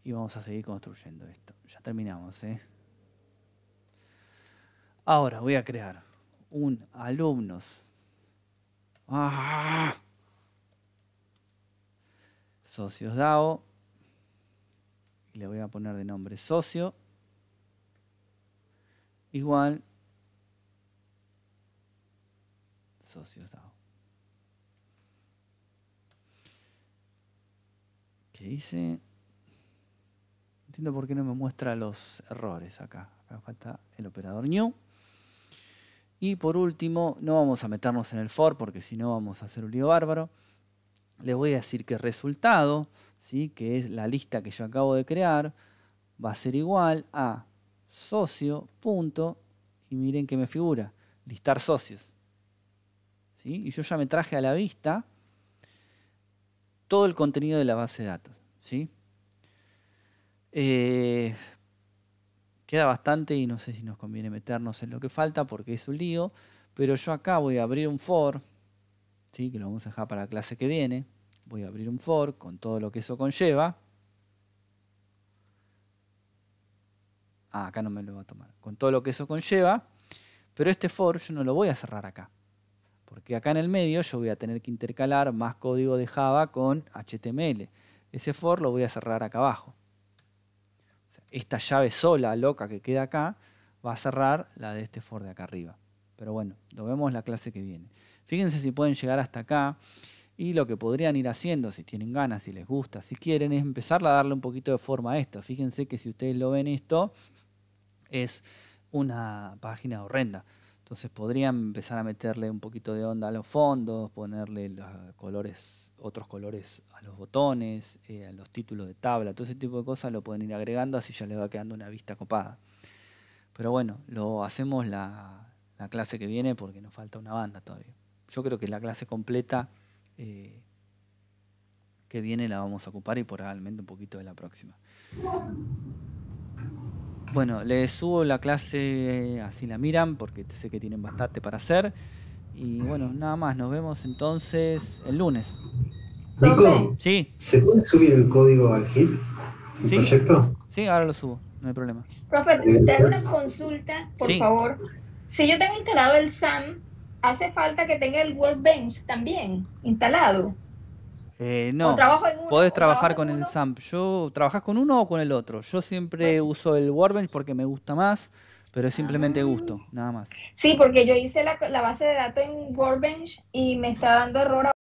y vamos a seguir construyendo esto ya terminamos ¿eh? ahora voy a crear un alumnos ¡Ah! socios DAO le voy a poner de nombre socio igual socio ¿Qué hice? Entiendo por qué no me muestra los errores acá. falta el operador new. Y por último, no vamos a meternos en el for porque si no vamos a hacer un lío bárbaro. Le voy a decir que resultado que es la lista que yo acabo de crear, va a ser igual a socio. Punto, y miren que me figura, listar socios. ¿Sí? Y yo ya me traje a la vista todo el contenido de la base de datos. ¿sí? Eh, queda bastante y no sé si nos conviene meternos en lo que falta porque es un lío, pero yo acá voy a abrir un for, ¿sí? que lo vamos a dejar para la clase que viene, voy a abrir un for con todo lo que eso conlleva. Ah, acá no me lo va a tomar. Con todo lo que eso conlleva. Pero este for yo no lo voy a cerrar acá. Porque acá en el medio yo voy a tener que intercalar más código de Java con HTML. Ese for lo voy a cerrar acá abajo. esta llave sola, loca, que queda acá, va a cerrar la de este for de acá arriba. Pero bueno, lo vemos la clase que viene. Fíjense si pueden llegar hasta acá. Y lo que podrían ir haciendo, si tienen ganas, si les gusta, si quieren, es empezar a darle un poquito de forma a esto. Fíjense que si ustedes lo ven esto, es una página horrenda. Entonces podrían empezar a meterle un poquito de onda a los fondos, ponerle los colores, otros colores a los botones, eh, a los títulos de tabla, todo ese tipo de cosas lo pueden ir agregando, así ya les va quedando una vista copada. Pero bueno, lo hacemos la, la clase que viene porque nos falta una banda todavía. Yo creo que la clase completa eh, que viene la vamos a ocupar y probablemente un poquito de la próxima. Bueno, les subo la clase, así la miran, porque sé que tienen bastante para hacer. Y bueno, nada más, nos vemos entonces el lunes. Nico, ¿se puede subir el código al hit? ¿El proyecto? Sí, ahora lo subo, no hay problema. Profe, te hago una consulta, por favor. Si yo tengo instalado el SAM, hace falta que tenga el workbench también instalado. Eh, no, Puedes trabajar con el SAMP. Yo, ¿Trabajas con uno o con el otro? Yo siempre uso el Workbench porque me gusta más, pero es simplemente ah. gusto, nada más. Sí, porque yo hice la, base de datos en Workbench y me está dando error. A